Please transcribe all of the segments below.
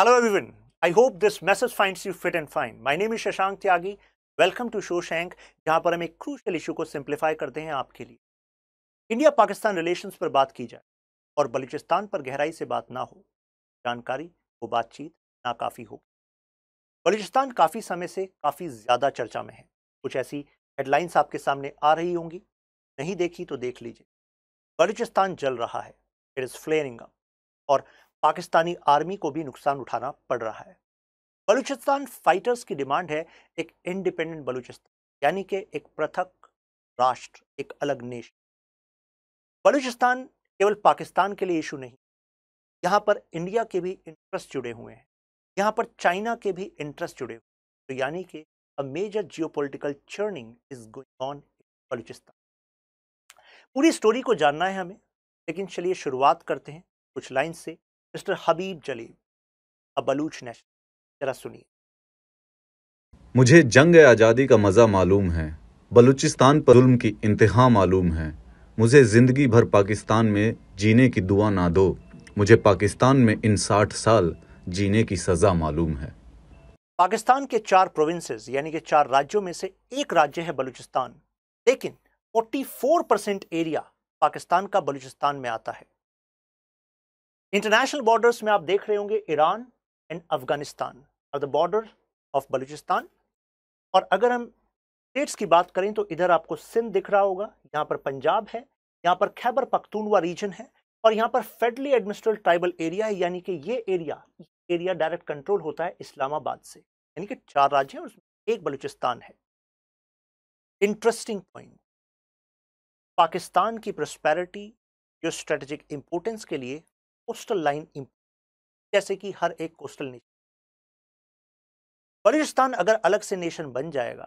Hello everyone. I hope this message finds you fit and fine. My name is Shashank Tyagi. Welcome to Shoshank, जहां पर हम एक crucial issue को simplify करते हैं आपके लिए इंडिया पाकिस्तान रिलेशंस पर बात की जाए और बलूचिस्तान पर गहराई से बात ना हो जानकारी वो बातचीत ना काफ़ी हो बलूचिस्तान काफ़ी समय से काफ़ी ज़्यादा चर्चा में है कुछ ऐसी हेडलाइंस आपके सामने आ रही होंगी नहीं देखी तो देख लीजिए बलूचिस्तान जल रहा है इट इज़ फ्लेयरिंग अप और पाकिस्तानी आर्मी को भी नुकसान उठाना पड़ रहा है बलूचिस्तान फाइटर्स की डिमांड है एक इंडिपेंडेंट बलूचिस्तान यानी कि एक पृथक राष्ट्र एक अलग नेशन बलूचिस्तान केवल पाकिस्तान के लिए इशू नहीं यहाँ पर इंडिया के भी इंटरेस्ट जुड़े हुए हैं यहाँ पर चाइना के भी इंटरेस्ट जुड़े हुए हैं तो यानी कि a major geopolitical churning is going on Balochistan पूरी स्टोरी को जानना है हमें लेकिन चलिए शुरुआत करते हैं कुछ लाइन से मिस्टर हबीब जलील बलूच नेशनल जरा सुनिए मुझे जंग आज़ादी का मज़ा मालूम है बलूचिस्तान पर जुल्म की इंतहा मालूम है मुझे ज़िंदगी भर पाकिस्तान में जीने की दुआ ना दो मुझे पाकिस्तान में इन साठ साल जीने की सज़ा मालूम है पाकिस्तान के चार प्रोविंसेस यानी कि चार राज्यों में से एक राज्य है बलूचिस्तान लेकिन 44 परसेंट एरिया पाकिस्तान का बलूचिस्तान में आता है इंटरनेशनल बॉर्डर्स में आप देख रहे होंगे ईरान एंड अफगानिस्तान और द बॉर्डर ऑफ बलूचिस्तान और अगर हम स्टेट्स की बात करें तो इधर आपको सिंध दिख रहा होगा यहाँ पर पंजाब है यहाँ पर खैबर पख्तूनवा रीजन है और यहाँ पर फेडरली एडमिनिस्ट्रेट ट्राइबल एरिया है यानी कि ये एरिया एरिया डायरेक्ट कंट्रोल होता है इस्लामाबाद से यानी कि चार राज्य हैं उसमें एक बलूचिस्तान है इंटरेस्टिंग पॉइंट पाकिस्तान की प्रस्पैरिटी जो स्ट्रेटेजिक इंपोर्टेंस के लिए कोस्टल लाइन जैसे कि हर एक कोस्टल नेशन बलूचिस्तान अगर अलग से नेशन बन जाएगा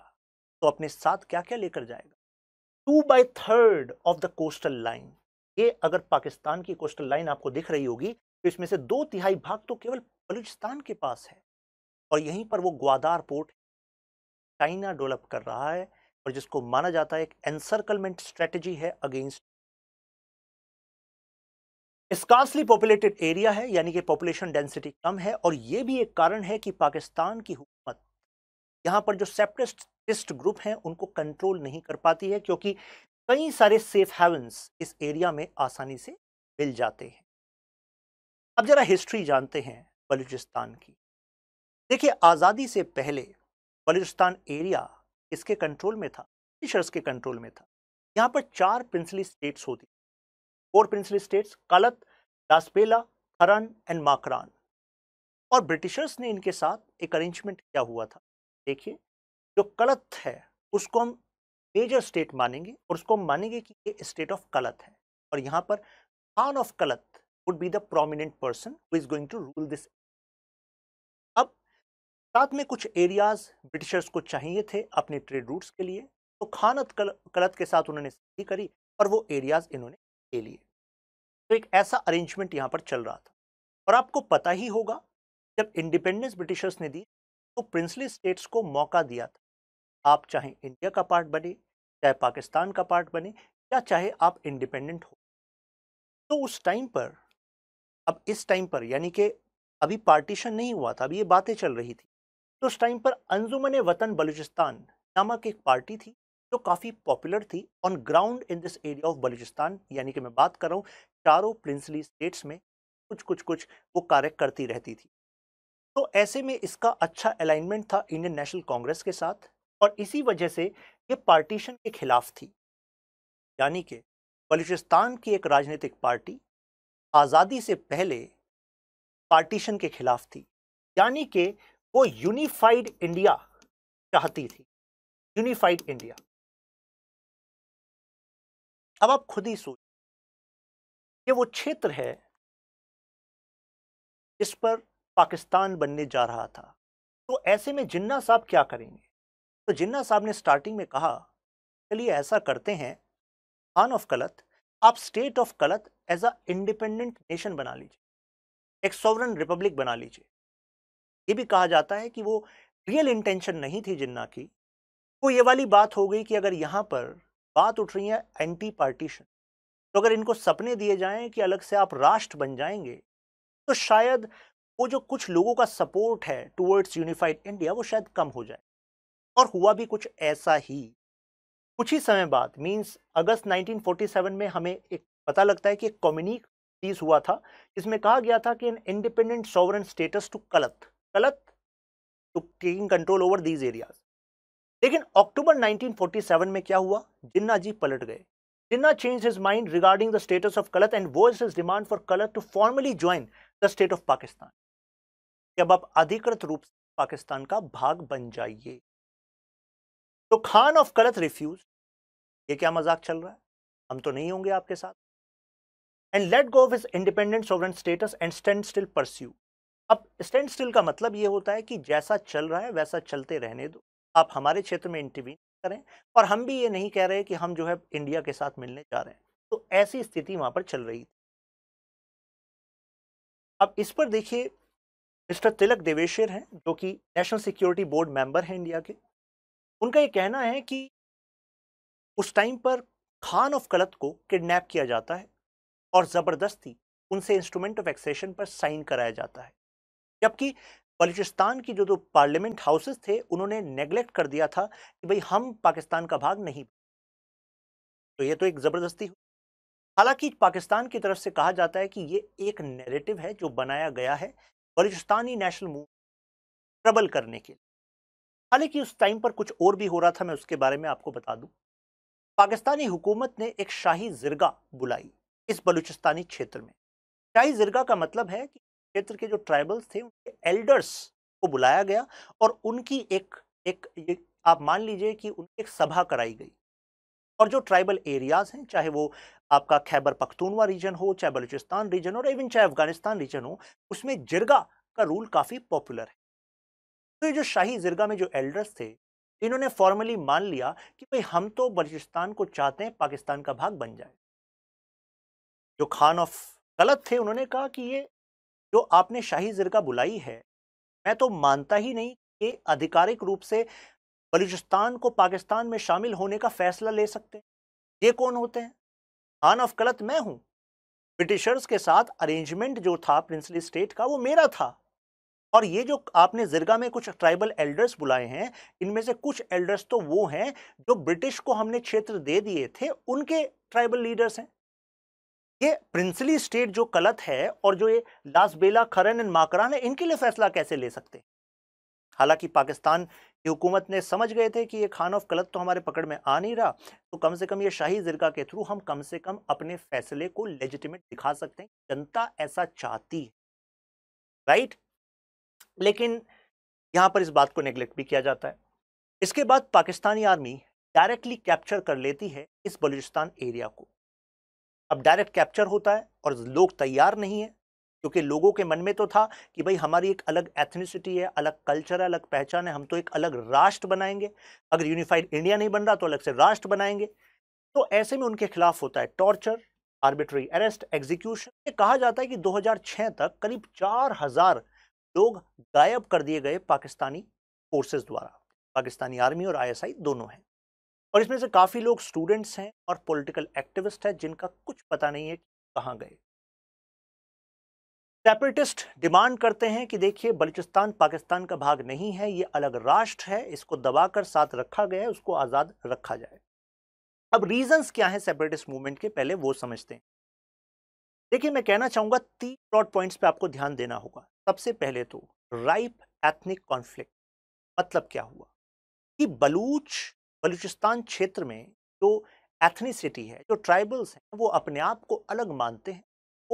तो अपने साथ क्या क्या लेकर जाएगा two by third of the coastal line ये अगर पाकिस्तान की कोस्टल लाइन आपको दिख रही होगी तो इसमें से दो तिहाई भाग तो केवल बलूचिस्तान के पास है और यहीं पर वो ग्वादार पोर्ट चाइना डेवलप कर रहा है और जिसको माना जाता है एक एनसर्कलमेंट स्ट्रेटजी है अगेंस्ट स्कॉसली पॉपुलेटेड एरिया है यानी कि पॉपुलेशन डेंसिटी कम है और ये भी एक कारण है कि पाकिस्तान की हुकूमत यहाँ पर जो सेपरेटिस्ट ग्रुप हैं उनको कंट्रोल नहीं कर पाती है क्योंकि कई सारे सेफ हेवन्स इस एरिया में आसानी से मिल जाते हैं अब ज़रा हिस्ट्री जानते हैं बलूचिस्तान की देखिए आज़ादी से पहले बलूचिस्तान एरिया इसके कंट्रोल में था ब्रिटिशर्स के कंट्रोल में था यहाँ पर चार प्रिंसली स्टेट्स होती four princely states Kalat Daspela, Kharan and Makran और ब्रिटिशर्स ने इनके साथ एक अरेंजमेंट किया हुआ था देखिए जो कलत है उसको हम मेजर स्टेट मानेंगे और उसको हम मानेंगे कि ये स्टेट ऑफ कलत है और यहाँ पर Khan of Kalat would be the prominent person who is going to rule this अब साथ में कुछ एरियाज ब्रिटिशर्स को चाहिए थे अपने ट्रेड रूट्स के लिए तो खान कलत के साथ उन्होंने सही करी और वो एरियाज इन्होंने के लिए तो एक ऐसा अरेंजमेंट यहाँ पर चल रहा था और आपको पता ही होगा जब इंडिपेंडेंस ब्रिटिशर्स ने दी तो प्रिंसली स्टेट्स को मौका दिया था आप चाहे इंडिया का पार्ट बने चाहे पाकिस्तान का पार्ट बने या चाहे आप इंडिपेंडेंट हो तो उस टाइम पर अब इस टाइम पर यानी कि अभी पार्टीशन नहीं हुआ था अभी ये बातें चल रही थी तो उस टाइम पर अंजुमन वतन बलूचिस्तान नामक एक पार्टी थी जो काफ़ी पॉपुलर थी on ground in this area of Balochistan यानी कि मैं बात कर रहा हूँ चारों प्रिंसली स्टेट्स में कुछ कुछ कुछ वो कार्य करती रहती थी तो ऐसे में इसका अच्छा अलाइनमेंट था इंडियन नेशनल कांग्रेस के साथ और इसी वजह से ये पार्टीशन के खिलाफ थी यानी कि बलूचिस्तान की एक राजनीतिक पार्टी आज़ादी से पहले पार्टीशन के खिलाफ थी यानी कि वो यूनिफाइड इंडिया चाहती थी यूनिफाइड इंडिया अब आप खुद ही सोच ये वो क्षेत्र है जिस पर पाकिस्तान बनने जा रहा था तो ऐसे में जिन्ना साहब क्या करेंगे तो जिन्ना साहब ने स्टार्टिंग में कहा चलिए ऐसा करते हैं खान ऑफ कलत आप state of Kalat as a independent nation बना लीजिए एक सॉवरन रिपब्लिक बना लीजिए ये भी कहा जाता है कि वो रियल इंटेंशन नहीं थी जिन्ना की वो तो ये वाली बात हो गई कि अगर यहाँ पर बात उठ रही है एंटी पार्टीशन तो अगर इनको सपने दिए जाएं कि अलग से आप राष्ट्र बन जाएंगे तो शायद वो जो कुछ लोगों का सपोर्ट है टूवर्ड्स यूनिफाइड इंडिया वो शायद कम हो जाए और हुआ भी कुछ ऐसा ही कुछ ही समय बाद मीन्स अगस्त 1947 में हमें एक पता लगता है कि एक कॉम्युनिक पीस हुआ था इसमें कहा गया था कि an independent sovereign status to Kalat Kalat to taking control over these areas लेकिन अक्टूबर 1947 में क्या हुआ जिन्ना जी पलट गए Jinnah change his mind regarding the status of Kalat and was his demand for Kalat to formally join the state of Pakistan जब आप अधिकृत रूप से पाकिस्तान का भाग बन जाइए तो खान ऑफ कलत रिफ्यूज ये क्या मजाक चल रहा है हम तो नहीं होंगे आपके साथ and let go of independent sovereign status and stand still pursue अब स्टैंड स्टिल का मतलब ये होता है कि जैसा चल रहा है वैसा चलते रहने दो आप हमारे क्षेत्र में इंटरवीन करें और हम भी ये नहीं कह रहे कि हम जो है इंडिया के साथ मिलने जा रहे हैं तो ऐसी स्थिति वहां पर चल रही थी अब इस पर देखिए मिस्टर तिलक देवेश्वर हैं जो कि नेशनल सिक्योरिटी बोर्ड मेंबर हैं इंडिया के उनका ये कहना है कि उस टाइम पर खान ऑफ कलत को किडनैप किया जाता है और ज़बरदस्ती उनसे इंस्ट्रूमेंट ऑफ एक्सेशन पर साइन कराया जाता है जबकि बलूचिस्तान की जो जो पार्लियामेंट हाउसेस थे उन्होंने नेगलेक्ट कर दिया था कि भाई हम पाकिस्तान का भाग नहीं तो ये तो एक ज़बरदस्ती हालांकि पाकिस्तान की तरफ से कहा जाता है कि ये एक नेरेटिव है जो बनाया गया है बलूचिस्तानी नेशनल मूव प्रबल करने के लिए हालांकि उस टाइम पर कुछ और भी हो रहा था मैं उसके बारे में आपको बता दूं पाकिस्तानी हुकूमत ने एक शाही जिरगा बुलाई इस बलूचिस्तानी क्षेत्र में शाही जिरगा का मतलब है कि क्षेत्र के जो ट्राइबल्स थे उनके एल्डर्स को बुलाया गया और उनकी एक एक ये आप मान लीजिए कि उनकी एक सभा कराई गई और जो ट्राइबल एरियाज़ हैं चाहे वो आपका खैबर पख्तूनवा रीजन हो चाहे बलूचिस्तान रीजन हो और इवन चाहे अफगानिस्तान रीजन हो उसमें जिरगा का रूल काफ़ी पॉपुलर है तो ये जो शाही जिरगा में जो एल्डर्स थे इन्होंने फॉर्मली मान लिया कि भाई हम तो बलूचिस्तान को चाहते हैं पाकिस्तान का भाग बन जाए जो खान ऑफ गलत थे उन्होंने कहा कि ये जो आपने शाही जिरका बुलाई है मैं तो मानता ही नहीं कि आधिकारिक रूप से बलूचिस्तान को पाकिस्तान में शामिल होने का फैसला ले सकते ये कौन होते हैं आन ऑफ गलत मैं हूँ ब्रिटिशर्स के साथ अरेंजमेंट जो था प्रिंसली स्टेट का वो मेरा था और ये जो आपने जिरगा में कुछ ट्राइबल एल्डर्स बुलाए हैं इनमें से कुछ एल्डर्स तो वो हैं जो ब्रिटिश को हमने क्षेत्र दे दिए थे उनके ट्राइबल लीडर्स हैं ये प्रिंसली स्टेट जो कलत है और जो ये लासबेला खरन एंड माकरान है इनके लिए फैसला कैसे ले सकते हालांकि पाकिस्तान की हुकूमत ने समझ गए थे कि ये खान ऑफ कलत तो हमारे पकड़ में आ नहीं रहा तो कम से कम ये शाही जिरका के थ्रू हम कम से कम अपने फैसले को लेजिटिमेट दिखा सकते हैं जनता ऐसा चाहती है राइट लेकिन यहाँ पर इस बात को नेग्लेक्ट भी किया जाता है इसके बाद पाकिस्तानी आर्मी डायरेक्टली कैप्चर कर लेती है इस बलूचिस्तान एरिया को अब डायरेक्ट कैप्चर होता है और लोग तैयार नहीं है क्योंकि लोगों के मन में तो था कि भाई हमारी एक अलग एथनिसिटी है अलग कल्चर है अलग पहचान है हम तो एक अलग राष्ट्र बनाएंगे अगर यूनिफाइड इंडिया नहीं बन रहा तो अलग से राष्ट्र बनाएंगे तो ऐसे में उनके खिलाफ होता है टॉर्चर आर्बिट्री अरेस्ट एग्जीक्यूशन ये कहा जाता है कि 2006 तक करीब 4000 लोग गायब कर दिए गए पाकिस्तानी फोर्सेस द्वारा पाकिस्तानी आर्मी और आईएसआई दोनों हैं और इसमें से काफ़ी लोग स्टूडेंट्स हैं और पॉलिटिकल एक्टिविस्ट हैं जिनका कुछ पता नहीं है कि कहाँ गए सेपरेटिस्ट डिमांड करते हैं कि देखिए बलूचिस्तान पाकिस्तान का भाग नहीं है ये अलग राष्ट्र है इसको दबाकर साथ रखा गया है उसको आज़ाद रखा जाए अब रीजंस क्या हैं सेपरेटिस्ट मूवमेंट के पहले वो समझते हैं देखिए मैं कहना चाहूँगा तीन ब्रॉड पॉइंट्स पे आपको ध्यान देना होगा सबसे पहले तो राइप एथनिक कॉन्फ्लिक्ट मतलब क्या हुआ कि बलूच बलूचिस्तान क्षेत्र में जो एथनीसिटी है जो ट्राइबल्स हैं वो अपने आप को अलग मानते हैं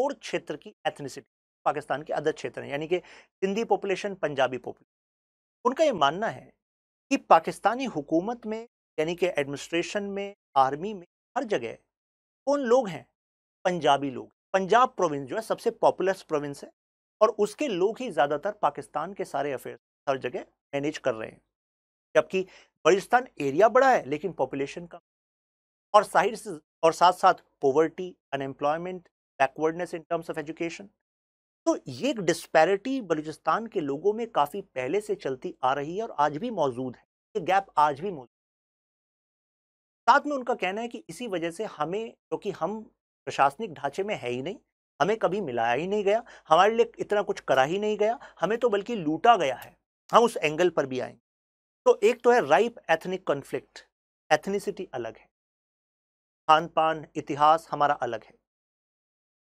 और क्षेत्र की एथनीसिटी पाकिस्तान के अदर क्षेत्र हैं यानी कि सिंधी पॉपुलेशन पंजाबी पॉपुलेशन उनका ये मानना है कि पाकिस्तानी हुकूमत में यानी कि एडमिनिस्ट्रेशन में आर्मी में हर जगह कौन लोग हैं पंजाबी लोग पंजाब प्रोविंस जो है सबसे पॉपुलर प्रोविंस है और उसके लोग ही ज़्यादातर पाकिस्तान के सारे अफेयर्स हर जगह मैनेज कर रहे हैं जबकि बलिस्तान एरिया बड़ा है लेकिन पॉपुलेशन कम और साहिर से और साथ साथ poverty unemployment backwardness in terms of education तो ये एक डिस्पैरिटी बलूचिस्तान के लोगों में काफ़ी पहले से चलती आ रही है और आज भी मौजूद है ये गैप आज भी मौजूद है साथ में उनका कहना है कि इसी वजह से हमें क्योंकि तो हम प्रशासनिक ढांचे में है ही नहीं हमें कभी मिलाया ही नहीं गया हमारे लिए इतना कुछ करा ही नहीं गया हमें तो बल्कि लूटा गया है हम उस एंगल पर भी आएंगे तो एक तो है राइप एथनिक कॉन्फ्लिक्ट एथनिसिटी अलग है खान पान इतिहास हमारा अलग है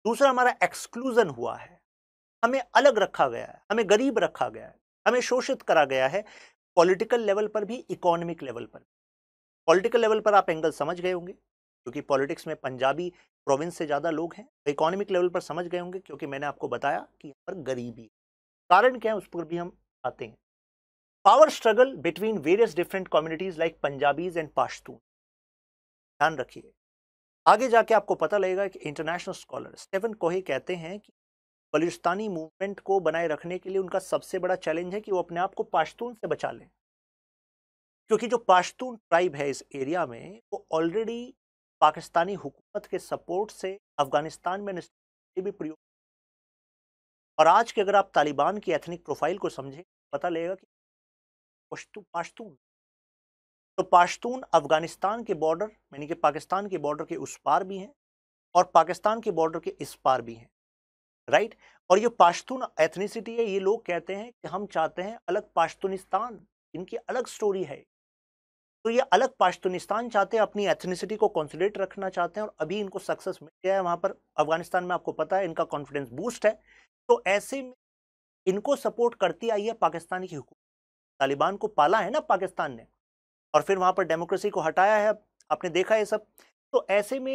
दूसरा हमारा एक्सक्लूजन हुआ है हमें अलग रखा गया है हमें गरीब रखा गया है हमें शोषित करा गया है पॉलिटिकल लेवल पर भी इकोनॉमिक लेवल पर भी पॉलिटिकल लेवल पर आप एंगल समझ गए होंगे क्योंकि पॉलिटिक्स में पंजाबी प्रोविंस से ज़्यादा लोग हैं इकोनॉमिक लेवल पर समझ गए होंगे क्योंकि मैंने आपको बताया कि यहाँ पर गरीबी कारण क्या है उस पर भी हम आते हैं power struggle between various different communities like Punjabis and Pashtun ध्यान रखिए आगे जाके आपको पता लगेगा कि इंटरनेशनल स्कॉलर स्टेवन कोहे कहते हैं कि बलुस्तानी मूवमेंट को बनाए रखने के लिए उनका सबसे बड़ा चैलेंज है कि वो अपने आप को पाश्तून से बचा लें क्योंकि जो पाश्तून ट्राइब है इस एरिया में वो ऑलरेडी पाकिस्तानी हुकूमत के सपोर्ट से अफगानिस्तान में भी प्रयोग और आज के अगर आप तालिबान की एथनिक प्रोफाइल को समझें पता लगेगा कि पश्तू पाश्तून तो पाश्तून अफ़गानिस्तान के बॉर्डर यानी कि पाकिस्तान के बॉर्डर के उस पार भी हैं और पाकिस्तान के बॉर्डर के इस पार भी हैं राइट और ये पाश्तून एथनिसिटी है ये लोग कहते हैं कि हम चाहते हैं अलग पाश्तूनिस्तान इनकी अलग स्टोरी है तो ये अलग पाश्तूनिस्तान चाहते हैं अपनी एथनिसिटी को कॉन्सिडेट रखना चाहते हैं और अभी इनको सक्सेस मिल गया है वहाँ पर अफगानिस्तान में आपको पता है इनका कॉन्फिडेंस बूस्ट है तो ऐसे में इनको सपोर्ट करती आई है पाकिस्तान की हुकूमत तालिबान को पाला है ना पाकिस्तान ने और फिर वहाँ पर डेमोक्रेसी को हटाया है आपने देखा ये सब तो ऐसे में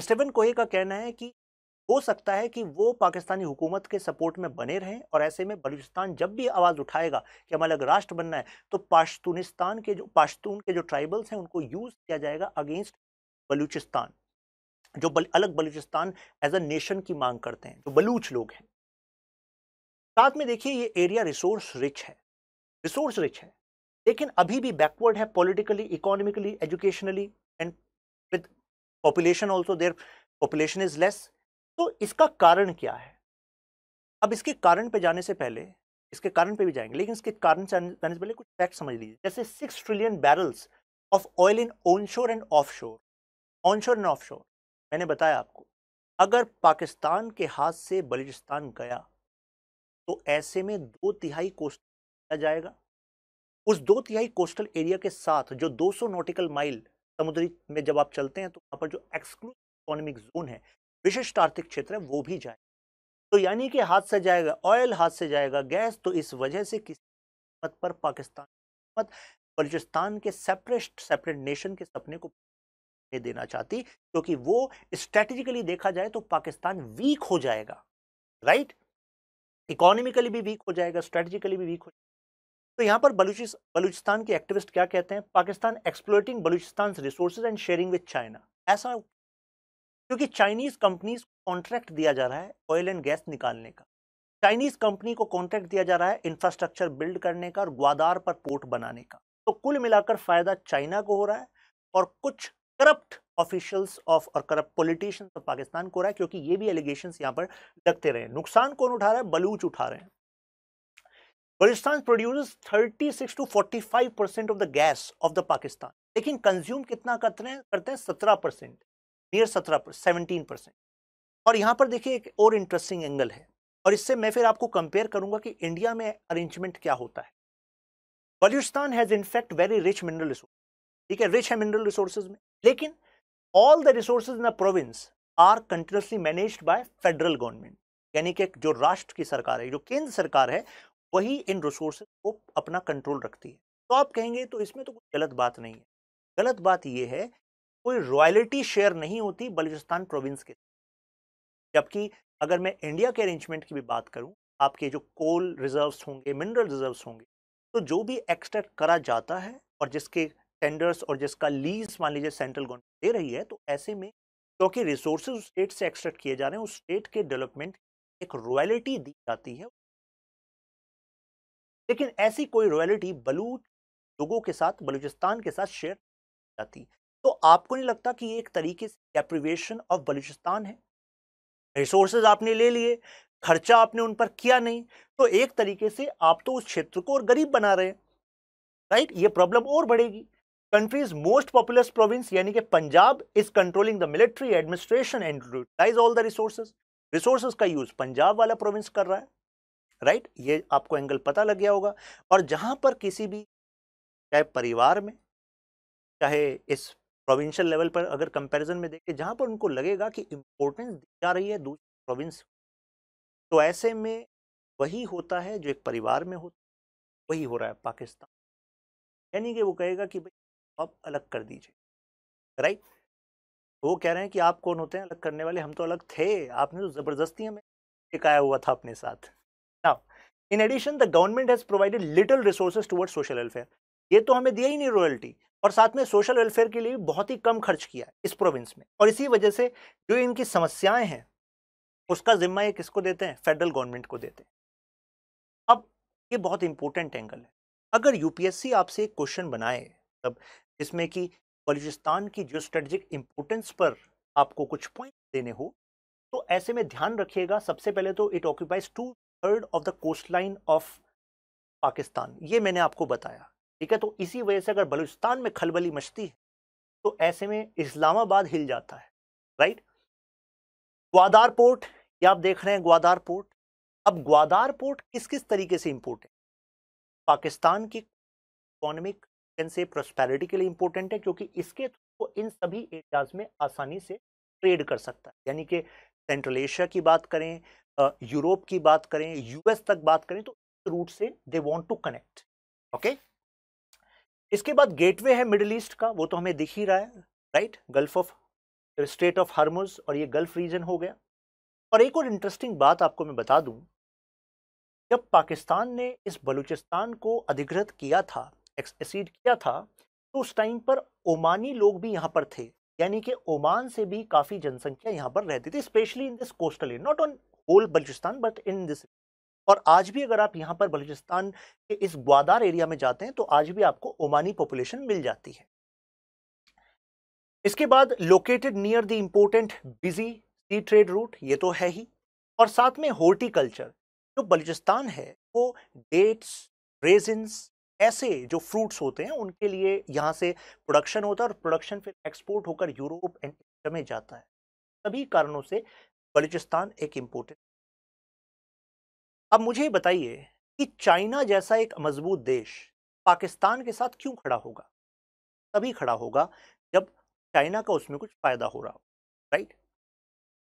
स्टेवन कोहे का कहना है कि हो सकता है कि वो पाकिस्तानी हुकूमत के सपोर्ट में बने रहें और ऐसे में बलूचिस्तान जब भी आवाज़ उठाएगा कि हमें अलग राष्ट्र बनना है तो पाश्तूनिस्तान के जो पाश्तून के जो ट्राइबल्स हैं उनको यूज़ किया जाएगा अगेंस्ट बलूचिस्तान जो बल, अलग बलूचिस्तान एज अ नेशन की मांग करते हैं जो बलूच लोग हैं साथ में देखिए ये एरिया रिसोर्स रिच है रिसोर्स रिच है लेकिन अभी भी बैकवर्ड है politically economically educationally and with population also their population is less तो इसका कारण क्या है अब इसके कारण पे जाने से पहले इसके कारण पे भी जाएंगे लेकिन इसके कारण जाने से पहले कुछ फैक्ट समझ लीजिए जैसे six trillion barrels of oil in onshore and offshore onshore and offshore मैंने बताया आपको अगर पाकिस्तान के हाथ से बलूचिस्तान गया तो ऐसे में दो तिहाई कोस्ट जाएगा उस दो तिहाई कोस्टल एरिया के साथ जो 200 नॉटिकल माइल समुद्री में जब आप चलते हैं तो वहाँ पर जो एक्सक्लूसिव इकोनॉमिक जोन है विशिष्ट आर्थिक क्षेत्र है वो भी जाएगा तो यानी कि हाथ से जाएगा ऑयल हाथ से जाएगा गैस तो इस वजह से किसी मत पर पाकिस्तान बलूचिस्तान के सेपरेट सेपरेट नेशन के सपने को देना चाहती क्योंकि तो वो स्ट्रेटेजिकली देखा जाए तो पाकिस्तान वीक हो जाएगा राइट इकोनॉमिकली भी वीक हो जाएगा स्ट्रेटेजिकली भी वीक हो जाएगा तो यहाँ पर बलूचिस बलूचिस्तान के एक्टिविस्ट क्या कहते हैं Pakistan exploiting Balochistan resources and sharing with China ऐसा क्योंकि चाइनीज कंपनीज को कॉन्ट्रैक्ट दिया जा रहा है ऑयल एंड गैस निकालने का चाइनीज कंपनी को कॉन्ट्रैक्ट दिया जा रहा है इंफ्रास्ट्रक्चर बिल्ड करने का और ग्वादार पर पोर्ट बनाने का तो कुल मिलाकर फायदा चाइना को हो रहा है और कुछ करप्ट ऑफिशियल्स ऑफ और करप्ट पॉलिटिशियंस ऑफ पाकिस्तान को हो रहा है क्योंकि ये भी एलिगेशन यहाँ पर लगते रहे नुकसान कौन उठा रहा है बलूच उठा रहे हैं Balochistan produce 36 to 45 percent of the gas of the Pakistan लेकिन कंज्यूम कितना करते हैं करते हैं सत्रह परसेंट नियर सत्रह सेवनटीन परसेंट और यहाँ पर देखिए एक और इंटरेस्टिंग एंगल है और इससे मैं फिर आपको कंपेयर करूंगा कि इंडिया में अरेंजमेंट क्या होता है Balochistan has in fact very rich mineral resource ठीक है रिच है मिनरल रिसोर्सेज में लेकिन all the resource in the province are continuously managed by federal government यानी कि जो राष्ट्र की सरकार है जो केंद्र सरकार है वही इन रिसोर्सेज को अपना कंट्रोल रखती है तो आप कहेंगे तो इसमें तो कोई गलत बात नहीं है गलत बात यह है कोई रॉयल्टी शेयर नहीं होती बलूचिस्तान प्रोविंस के जबकि अगर मैं इंडिया के अरेंजमेंट की भी बात करूं आपके जो कोल रिजर्व्स होंगे मिनरल रिजर्व्स होंगे तो जो भी एक्सट्रैक्ट करा जाता है और जिसके टेंडर्स और जिसका लीज मान लीजिए सेंट्रल गवर्नमेंट दे रही है तो ऐसे में क्योंकि रिसोर्सेज स्टेट से एक्सट्रैक्ट किए जा रहे हैं उस स्टेट के डेवलपमेंट एक रॉयल्टी दी जाती है लेकिन ऐसी कोई रॉयलिटी बलूच लोगों के साथ बलूचिस्तान के साथ शेयर जाती तो आपको नहीं लगता कि ये एक तरीके से डेप्रिवेशन ऑफ बलूचिस्तान है रिसोर्सेज आपने ले लिए खर्चा आपने उन पर किया नहीं तो एक तरीके से आप तो उस क्षेत्र को और गरीब बना रहे हैं राइट ये प्रॉब्लम और बढ़ेगी कंट्रीज मोस्ट पॉपुलर्स प्रोविंस यानी कि Punjab is controlling the military administration and all the resource resource का यूज पंजाब वाला प्रोविंस कर रहा है राइट ये आपको एंगल पता लग गया होगा और जहाँ पर किसी भी चाहे परिवार में चाहे इस प्रोविंशियल लेवल पर अगर कंपैरिजन में देखें जहाँ पर उनको लगेगा कि इम्पोर्टेंस दी जा रही है दूसरी प्रोविंस तो ऐसे में वही होता है जो एक परिवार में होता है वही हो रहा है पाकिस्तान यानी कि वो कहेगा कि भाई आप अलग कर दीजिए राइट वो कह रहे हैं कि आप कौन होते हैं अलग करने वाले हम तो अलग थे आपने तो ज़बरदस्ती हमें टिकाया हुआ था अपने साथ Now, in addition, the government has provided little resources towards social welfare. ये तो हमें दिया ही नहीं रॉयल्टी और साथ में सोशल वेलफेयर के लिए भी बहुत ही कम खर्च किया इस प्रोविंस में और इसी वजह से जो इनकी समस्याएं हैं उसका जिम्मा ये किसको देते हैं फेडरल गवर्नमेंट को देते हैं अब ये बहुत इंपॉर्टेंट एंगल है अगर यूपीएससी आपसे एक क्वेश्चन बनाए तब जिसमें कि बलूचिस्तान की जो स्ट्रेटेजिक इम्पोर्टेंस पर आपको कुछ पॉइंट देने हो तो ऐसे में ध्यान रखिएगा सबसे पहले तो it occupies two third of the coast line of Pakistan ये मैंने आपको बताया ठीक है तो इसी वजह से अगर बलूचिस्तान में खलबली मचती है तो ऐसे में इस्लामाबाद हिल जाता है राइट ग्वादार पोर्ट ये आप देख रहे हैं ग्वादार पोर्ट अब ग्वादार पोर्ट किस किस तरीके से इंपोर्टेंट पाकिस्तान की इकोनॉमिक से प्रोस्पैरिटी के लिए इंपोर्टेंट है क्योंकि इसके वो इन सभी एरियाज में आसानी से ट्रेड कर सकता है यानी कि सेंट्रल एशिया की बात करें यूरोप की बात करें यूएस तक बात करें तो रूट से they want to connect okay इसके बाद गेटवे है मिडिल ईस्ट का वो तो हमें दिख ही रहा है right gulf of state of Hormuz और ये गल्फ रीजन हो गया और एक और इंटरेस्टिंग बात आपको मैं बता दूं जब पाकिस्तान ने इस बलूचिस्तान को अधिकृत किया था एक्सीड किया था तो उस टाइम पर ओमानी लोग भी यहाँ पर थे यानी कि ओमान से भी काफ़ी जनसंख्या यहाँ पर रहती थी specially in this coastal area not on whole Balochistan but in this और आज भी अगर आप यहाँ पर बलूचिस्तान के इस ग्वादार एरिया में जाते हैं तो आज भी आपको ओमानी पॉपुलेशन मिल जाती है इसके बाद located near the important busy sea trade route ये तो है ही और साथ में हॉर्टिकल्चर जो बलूचिस्तान है वो डेट्स रेजिन्स ऐसे जो फ्रूट्स होते हैं उनके लिए यहाँ से प्रोडक्शन होता है और प्रोडक्शन फिर एक्सपोर्ट होकर यूरोप एंड एशिया में जाता है सभी कारणों से बलूचिस्तान एक इम्पोर्टेंट अब मुझे बताइए कि चाइना जैसा एक मजबूत देश पाकिस्तान के साथ क्यों खड़ा होगा तभी खड़ा होगा जब चाइना का उसमें कुछ फ़ायदा हो रहा हो राइट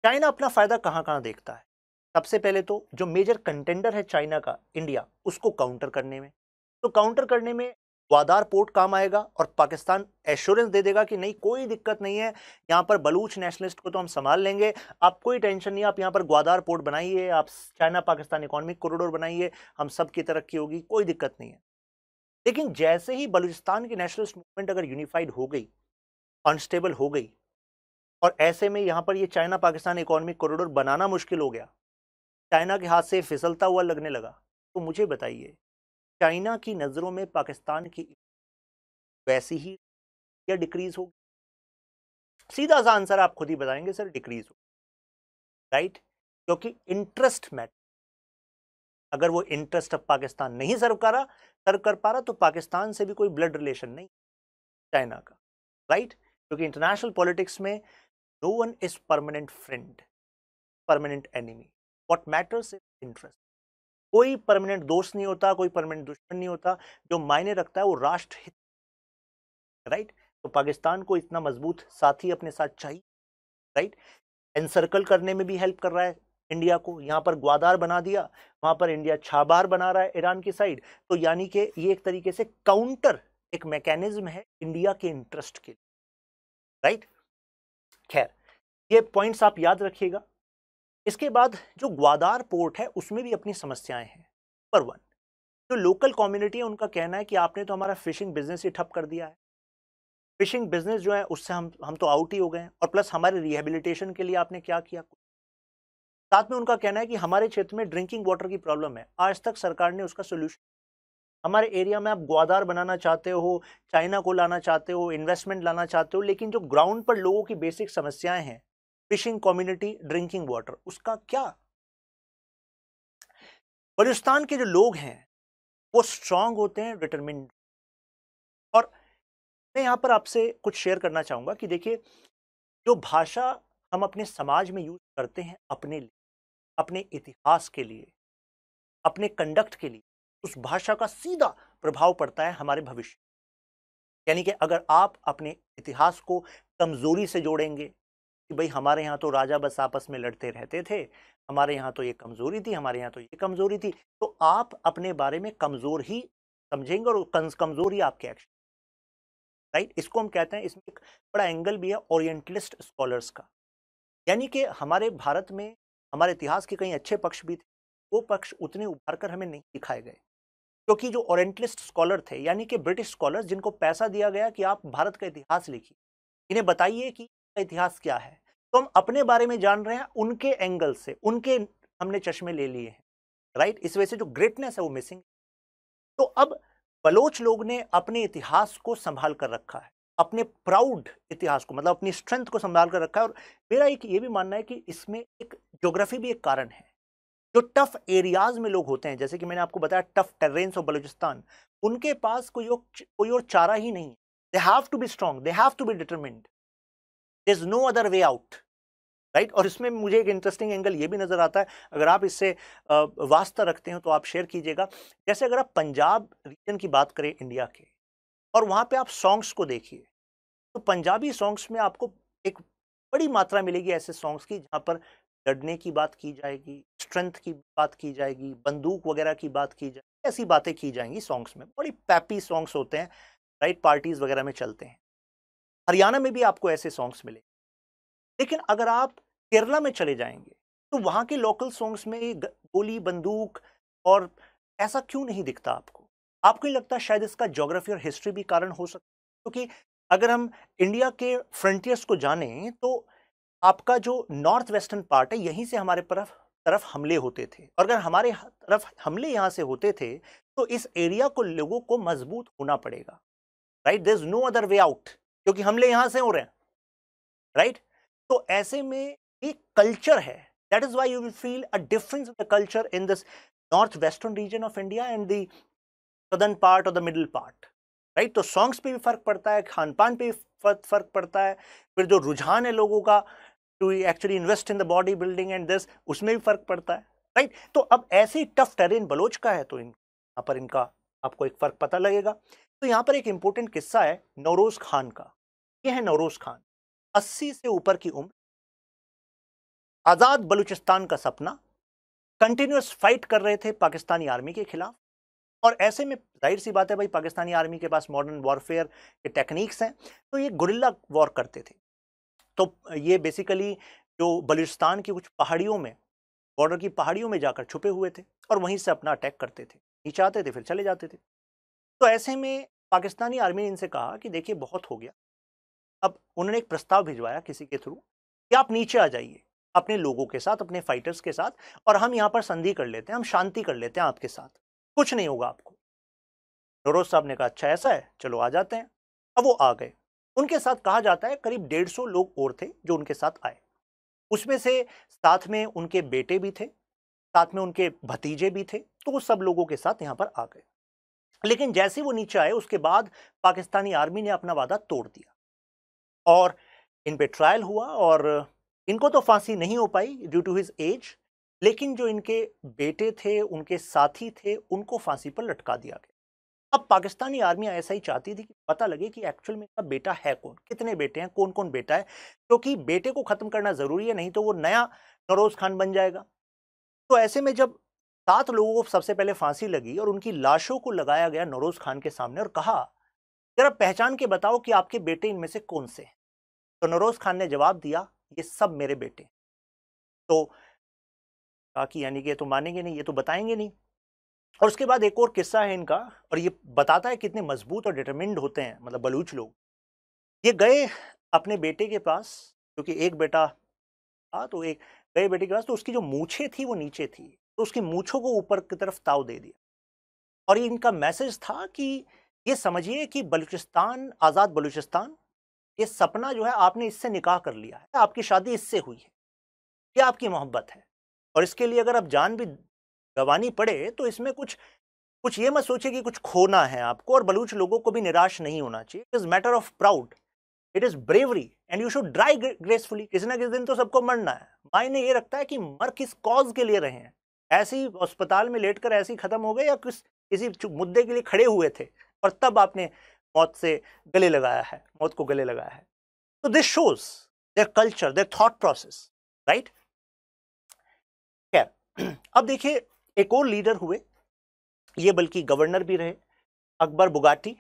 चाइना अपना फ़ायदा कहाँ कहाँ देखता है सबसे पहले तो जो मेजर कंटेंडर है चाइना का इंडिया उसको काउंटर करने में तो काउंटर करने में ग्वादार पोर्ट काम आएगा और पाकिस्तान एश्योरेंस दे देगा कि नहीं कोई दिक्कत नहीं है यहाँ पर बलूच नेशनलिस्ट को तो हम संभाल लेंगे आप कोई टेंशन नहीं आप यहाँ पर ग्वादार पोर्ट बनाइए आप चाइना पाकिस्तान इकोनॉमिक कॉरिडोर बनाइए हम सब की तरक्की होगी कोई दिक्कत नहीं है लेकिन जैसे ही बलूचिस्तान की नेशनलिस्ट मूवमेंट अगर यूनिफाइड हो गई अनस्टेबल हो गई और ऐसे में यहाँ पर ये चाइना पाकिस्तान इकोनॉमिक कॉरिडोर बनाना मुश्किल हो गया चाइना के हाथ से फिसलता हुआ लगने लगा तो मुझे बताइए चाइना की नज़रों में पाकिस्तान की वैसी ही या डिक्रीज होगी सीधा सा आंसर आप खुद ही बताएंगे सर डिक्रीज होगी राइट क्योंकि इंटरेस्ट मैटर अगर वो इंटरेस्ट अब पाकिस्तान नहीं सर्व करा सर्व कर पा रहा तो पाकिस्तान से भी कोई ब्लड रिलेशन नहीं चाइना का राइट क्योंकि इंटरनेशनल पॉलिटिक्स में no one is permanent friend permanent enemy what matters is interest कोई परमानेंट दोस्त नहीं होता कोई परमानेंट दुश्मन नहीं होता जो मायने रखता है वो राष्ट्र हित राइट तो पाकिस्तान को इतना मजबूत साथी अपने साथ चाहिए राइट एनसर्कल करने में भी हेल्प कर रहा है इंडिया को यहाँ पर ग्वादार बना दिया वहाँ पर इंडिया छाबार बना रहा है ईरान की साइड तो यानी कि ये एक तरीके से काउंटर एक मैकेनिज्म है इंडिया के इंटरेस्ट के लिए राइट खैर ये पॉइंट्स आप याद रखिएगा इसके बाद जो ग्वादार पोर्ट है उसमें भी अपनी समस्याएं हैं पर वन जो लोकल कम्युनिटी है उनका कहना है कि आपने तो हमारा फिशिंग बिजनेस ही ठप कर दिया है फिशिंग बिजनेस जो है उससे हम हम तो आउट ही हो गए हैं और प्लस हमारे रिहेबिलिटेशन के लिए आपने क्या किया साथ में उनका कहना है कि हमारे क्षेत्र में ड्रिंकिंग वाटर की प्रॉब्लम है आज तक सरकार ने उसका सोल्यूशन हमारे एरिया में आप ग्वादार बनाना चाहते हो चाइना को लाना चाहते हो इन्वेस्टमेंट लाना चाहते हो लेकिन जो ग्राउंड पर लोगों की बेसिक समस्याएं हैं फिशिंग कम्युनिटी ड्रिंकिंग वाटर उसका क्या बलुस्तान के जो लोग हैं वो स्ट्रांग होते हैं डिटर्मिन और मैं यहाँ पर आपसे कुछ शेयर करना चाहूँगा कि देखिए जो भाषा हम अपने समाज में यूज करते हैं अपने लिए अपने इतिहास के लिए अपने कंडक्ट के लिए उस भाषा का सीधा प्रभाव पड़ता है हमारे भविष्य यानी कि अगर आप अपने इतिहास को कमज़ोरी से जोड़ेंगे कि भाई हमारे यहाँ तो राजा बस आपस में लड़ते रहते थे हमारे यहाँ तो ये कमज़ोरी थी हमारे यहाँ तो ये कमज़ोरी थी तो आप अपने बारे में कमज़ोर ही समझेंगे और कमज़ोरी आपके एक्शन राइट इसको हम कहते हैं इसमें एक बड़ा एंगल भी है ओरिएंटलिस्ट स्कॉलर्स का यानी कि हमारे भारत में हमारे इतिहास के कई अच्छे पक्ष भी थे वो पक्ष उतने उभार कर हमें नहीं दिखाए गए क्योंकि जो ओरिएंटलिस्ट स्कॉलर थे यानी कि ब्रिटिश स्कॉलर्स जिनको पैसा दिया गया कि आप भारत का इतिहास लिखिए इन्हें बताइए कि इतिहास क्या है तो हम अपने बारे में जान रहे हैं उनके एंगल से उनके हमने चश्मे ले लिए हैं राइट इस वजह से जो ग्रेटनेस है वो मिसिंग तो अब बलोच लोग ने अपने इतिहास को संभाल कर रखा है अपने प्राउड इतिहास को मतलब अपनी स्ट्रेंथ को संभाल कर रखा है और मेरा एक ये भी मानना है कि इसमें एक ज्योग्राफी भी एक कारण है जो टफ एरियाज में लोग होते हैं जैसे कि मैंने आपको बताया टफ टेरेन्स ऑफ बलोचिस्तान उनके पास कोई और कोई और चारा ही नहीं है they have to be strong they have to be determined is no other way out right और इसमें मुझे एक इंटरेस्टिंग एंगल ये भी नज़र आता है अगर आप इससे वास्ता रखते हो तो आप शेयर कीजिएगा जैसे अगर आप पंजाब रीजन की बात करें इंडिया के और वहाँ पे आप सॉन्ग्स को देखिए तो पंजाबी सॉन्ग्स में आपको एक बड़ी मात्रा मिलेगी ऐसे सॉन्ग्स की जहाँ पर लड़ने की बात की जाएगी स्ट्रेंथ की बात की जाएगी बंदूक वगैरह की बात की जाएगी ऐसी बातें की जाएंगी सॉन्ग्स में बड़ी पैपी सॉन्ग्स होते हैं राइट पार्टीज़ वगैरह में चलते हैं हरियाणा में भी आपको ऐसे सॉन्ग्स मिले लेकिन अगर आप केरला में चले जाएंगे तो वहाँ के लोकल सॉन्ग्स में गोली बंदूक और ऐसा क्यों नहीं दिखता आपको आपको ही लगता शायद इसका जोग्राफी और हिस्ट्री भी कारण हो सकता है क्योंकि अगर हम इंडिया के फ्रंटियर्स को जाने तो आपका जो नॉर्थ वेस्टर्न पार्ट है यहीं से हमारे तरफ तरफ हमले होते थे और अगर हमारे तरफ हमले यहाँ से होते थे तो इस एरिया को लोगों को मजबूत होना पड़ेगा right there is no other way out क्योंकि हमले यहां से हो रहे हैं राइट right? तो ऐसे में एक कल्चर है that is why you will feel a difference of the culture in this north western region of India and the southern part और द मिडिल पार्ट राइट तो सॉन्ग्स पे भी फर्क पड़ता है खान पान पे भी फर्क पड़ता है फिर जो रुझान है लोगों का to actually invest in the body building and this उसमें भी फर्क पड़ता है राइट right? तो अब ऐसे ही टफ टेरेन बलोच का है तो इन यहाँ पर इनका आपको एक फ़र्क पता लगेगा तो यहाँ पर एक इम्पोर्टेंट किस्सा है नवरोज़ खान का यह है नवरोज़ खान अस्सी से ऊपर की उम्र आज़ाद बलूचिस्तान का सपना कंटिन्यूस फाइट कर रहे थे पाकिस्तानी आर्मी के खिलाफ और ऐसे में जाहिर सी बात है भाई पाकिस्तानी आर्मी के पास मॉडर्न वॉरफेयर के टेक्निक्स हैं तो ये गुरिल्ला वॉर करते थे तो ये बेसिकली जो बलूचिस्तान की कुछ पहाड़ियों में बॉर्डर की पहाड़ियों में जाकर छुपे हुए थे और वहीं से अपना अटैक करते थे नीचे आते थे फिर चले जाते थे तो ऐसे में पाकिस्तानी आर्मी ने इनसे कहा कि देखिए बहुत हो गया अब उन्होंने एक प्रस्ताव भिजवाया किसी के थ्रू कि आप नीचे आ जाइए अपने लोगों के साथ अपने फाइटर्स के साथ और हम यहाँ पर संधि कर लेते हैं हम शांति कर लेते हैं आपके साथ कुछ नहीं होगा आपको नरोज साहब ने कहा अच्छा ऐसा है चलो आ जाते हैं अब वो आ गए उनके साथ कहा जाता है करीब डेढ़ सौ लोग और थे जो उनके साथ आए उसमें से साथ में उनके बेटे भी थे साथ में उनके भतीजे भी थे तो वो सब लोगों के साथ यहाँ पर आ गए लेकिन जैसे वो नीचे आए उसके बाद पाकिस्तानी आर्मी ने अपना वादा तोड़ दिया और इन पे ट्रायल हुआ और इनको तो फांसी नहीं हो पाई ड्यू टू हिज एज लेकिन जो इनके बेटे थे उनके साथी थे उनको फांसी पर लटका दिया गया अब पाकिस्तानी आर्मी ऐसा ही चाहती थी कि पता लगे कि एक्चुअल में इनका बेटा है कौन कितने बेटे हैं कौन कौन बेटा है क्योंकि बेटे को ख़त्म करना ज़रूरी है नहीं तो वो नया नरोज़ खान बन जाएगा तो ऐसे में जब सात लोगों को सबसे पहले फांसी लगी और उनकी लाशों को लगाया गया नरोज खान के सामने और कहा जरा पहचान के बताओ कि आपके बेटे इनमें से कौन से हैं तो नरोज खान ने जवाब दिया ये सब मेरे बेटे तो बाकी यानी कि ये तो मानेंगे नहीं ये तो बताएंगे नहीं और उसके बाद एक और किस्सा है इनका और ये बताता है कितने मजबूत और डिटर्मिंड होते हैं मतलब बलूच लोग ये गए अपने बेटे के पास क्योंकि एक बेटा था तो एक गए बेटे के पास तो उसकी जो मूछे थी वो नीचे थी तो उसकी मूछों को ऊपर की तरफ ताव दे दिया और ये इनका मैसेज था कि ये समझिए कि बलूचिस्तान आज़ाद बलूचिस्तान ये सपना जो है आपने इससे निकाह कर लिया है आपकी शादी इससे हुई है ये आपकी मोहब्बत है और इसके लिए अगर आप जान भी गंवानी पड़े तो इसमें कुछ कुछ ये मत सोचिए कि कुछ खोना है आपको और बलूच लोगों को भी निराश नहीं होना चाहिए it is matter of proud it is bravery and you should die gracefully किसी ना किसी दिन तो सबको मरना है मायने ये रखता है कि मर किस कॉज के लिए रहे हैं ऐसे ही अस्पताल में लेट कर ऐसे ही ख़त्म हो गए या किस किसी मुद्दे के लिए खड़े हुए थे और तब आपने मौत से गले लगाया है मौत को गले लगाया है तो this shows their culture their thought process right अब देखिए एक और लीडर हुए ये बल्कि गवर्नर भी रहे अकबर बुगाटी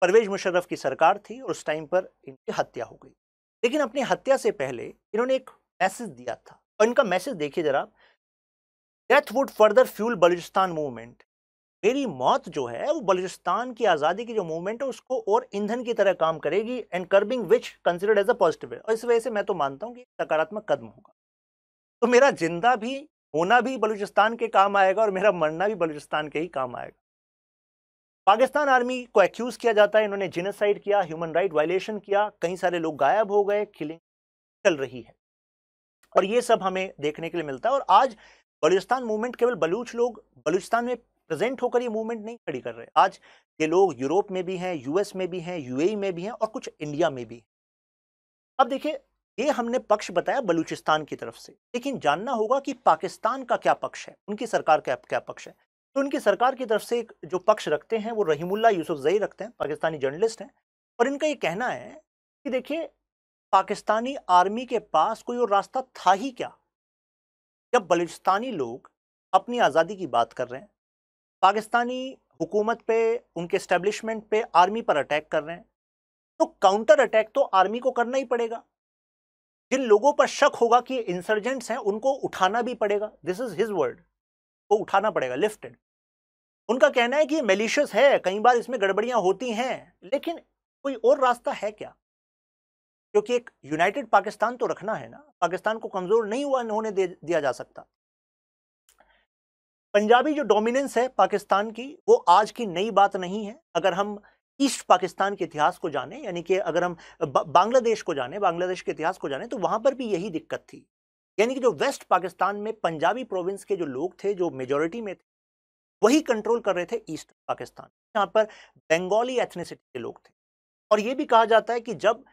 परवेज मुशर्रफ की सरकार थी और उस टाइम पर इनकी हत्या हो गई लेकिन अपनी हत्या से पहले इन्होंने एक मैसेज दिया था और इनका मैसेज देखिए जरा death would further fuel Balochistan movement मेरी मौत जो है वो बलूचिस्तान की आज़ादी की जो मूवमेंट है उसको और ईंधन की तरह काम करेगी and curbing which considered as a positive और इस वजह से मैं तो मानता हूँ कि सकारात्मक कदम होगा तो मेरा जिंदा भी होना भी बलूचिस्तान के काम आएगा और मेरा मरना भी बलूचिस्तान के ही काम आएगा पाकिस्तान आर्मी को एक्यूज़ किया जाता है इन्होंने जिनोसाइड किया ह्यूमन राइट वायलेशन किया कई सारे लोग गायब हो गए किलिंग चल रही है और ये सब हमें देखने के लिए मिलता है और आज बलूचिस्तान मूवमेंट केवल बलूच लोग बलूचिस्तान में प्रेजेंट होकर ये मूवमेंट नहीं खड़ी कर रहे आज ये लोग यूरोप में भी हैं यूएस में भी हैं यूएई e में भी हैं और कुछ इंडिया में भी अब देखिए ये हमने पक्ष बताया बलूचिस्तान की तरफ से लेकिन जानना होगा कि पाकिस्तान का क्या पक्ष है उनकी सरकार का क्या पक्ष है तो उनकी सरकार की तरफ से एक जो पक्ष रखते हैं वो रहीमुल्ला यूसुफ जई रखते हैं पाकिस्तानी जर्नलिस्ट हैं और इनका ये कहना है कि देखिए पाकिस्तानी आर्मी के पास कोई और रास्ता था ही क्या जब बलूचिस्तानी लोग अपनी आज़ादी की बात कर रहे हैं पाकिस्तानी हुकूमत पे उनके इस्टेब्लिशमेंट पे आर्मी पर अटैक कर रहे हैं तो काउंटर अटैक तो आर्मी को करना ही पड़ेगा जिन लोगों पर शक होगा कि इंसर्जेंट्स हैं उनको उठाना भी पड़ेगा दिस इज़ हिज वर्ड वो उठाना पड़ेगा लिफ्टेड उनका कहना है कि मेलिशियस है कई बार इसमें गड़बड़ियां होती हैं लेकिन कोई और रास्ता है क्या क्योंकि एक यूनाइटेड पाकिस्तान तो रखना है ना पाकिस्तान को कमज़ोर नहीं हुआ होने दिया जा सकता पंजाबी जो डोमिनेंस है पाकिस्तान की वो आज की नई बात नहीं है अगर हम ईस्ट पाकिस्तान के इतिहास को जाने यानी कि अगर हम बांग्लादेश को जाने बांग्लादेश के इतिहास को जाने तो वहां पर भी यही दिक्कत थी यानी कि जो वेस्ट पाकिस्तान में पंजाबी प्रोविंस के जो लोग थे जो मेजोरिटी में थे वही कंट्रोल कर रहे थे ईस्ट पाकिस्तान यहाँ पर बंगाली एथनिसिटी के लोग थे और ये भी कहा जाता है कि जब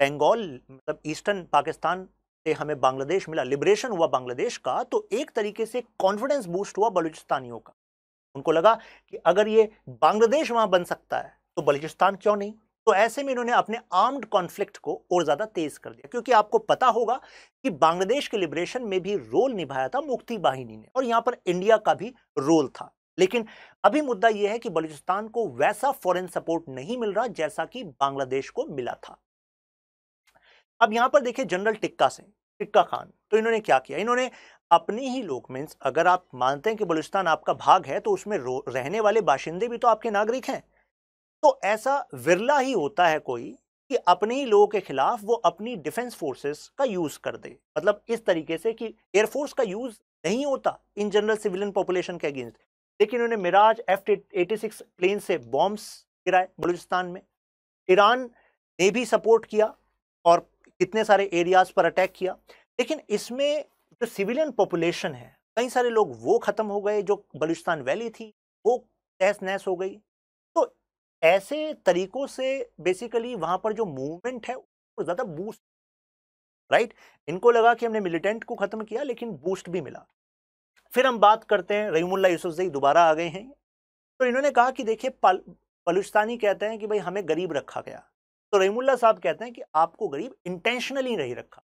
बंगाल मतलब ईस्टर्न पाकिस्तान से हमें बांग्लादेश मिला लिबरेशन हुआ बांग्लादेश का तो एक तरीके से कॉन्फिडेंस बूस्ट हुआ बलूचिस्तानियों का उनको लगा कि अगर ये बांग्लादेश वहाँ बन सकता है तो बलूचिस्तान क्यों नहीं तो ऐसे में इन्होंने अपने आर्म्ड कॉन्फ्लिक्ट को और ज़्यादा तेज़ कर दिया क्योंकि आपको पता होगा कि बांग्लादेश के लिबरेशन में भी रोल निभाया था मुक्ति वाहिनी ने और यहाँ पर इंडिया का भी रोल था लेकिन अभी मुद्दा यह है कि बलूचिस्तान को वैसा फॉरेन सपोर्ट नहीं मिल रहा जैसा कि बांग्लादेश को मिला था अब यहाँ पर देखिए जनरल टिक्का सिंह टिक्का खान तो इन्होंने क्या किया इन्होंने अपने ही लोक मीन्स अगर आप मानते हैं कि बलुचिस्तान आपका भाग है तो उसमें रहने वाले बाशिंदे भी तो आपके नागरिक हैं तो ऐसा विरला ही होता है कोई कि अपने ही लोगों के खिलाफ वो अपनी डिफेंस फोर्सेस का यूज़ कर दे मतलब इस तरीके से कि एयरफोर्स का यूज़ नहीं होता इन जनरल सिविलियन पॉपुलेशन के अगेंस्ट लेकिन उन्होंने Mirage F eighty six plane से बॉम्ब्स गिराए बलूचिस्तान में ईरान ने भी सपोर्ट किया और कितने सारे एरियाज पर अटैक किया लेकिन इसमें जो सिविलियन पॉपुलेशन है कई सारे लोग वो ख़त्म हो गए जो बलूचिस्तान वैली थी वो तहस नहस हो गई तो ऐसे तरीकों से बेसिकली वहाँ पर जो मूवमेंट है उसको ज़्यादा बूस्ट राइट इनको लगा कि हमने मिलिटेंट को ख़त्म किया लेकिन बूस्ट भी मिला फिर हम बात करते हैं रहीमुल्ला जई दोबारा आ गए हैं तो इन्होंने कहा कि देखिए बलुचिस्तानी कहते हैं कि भाई हमें गरीब रखा गया तो रहीमुल्ला साहब कहते हैं कि आपको गरीब इंटेंशनली नहीं रखा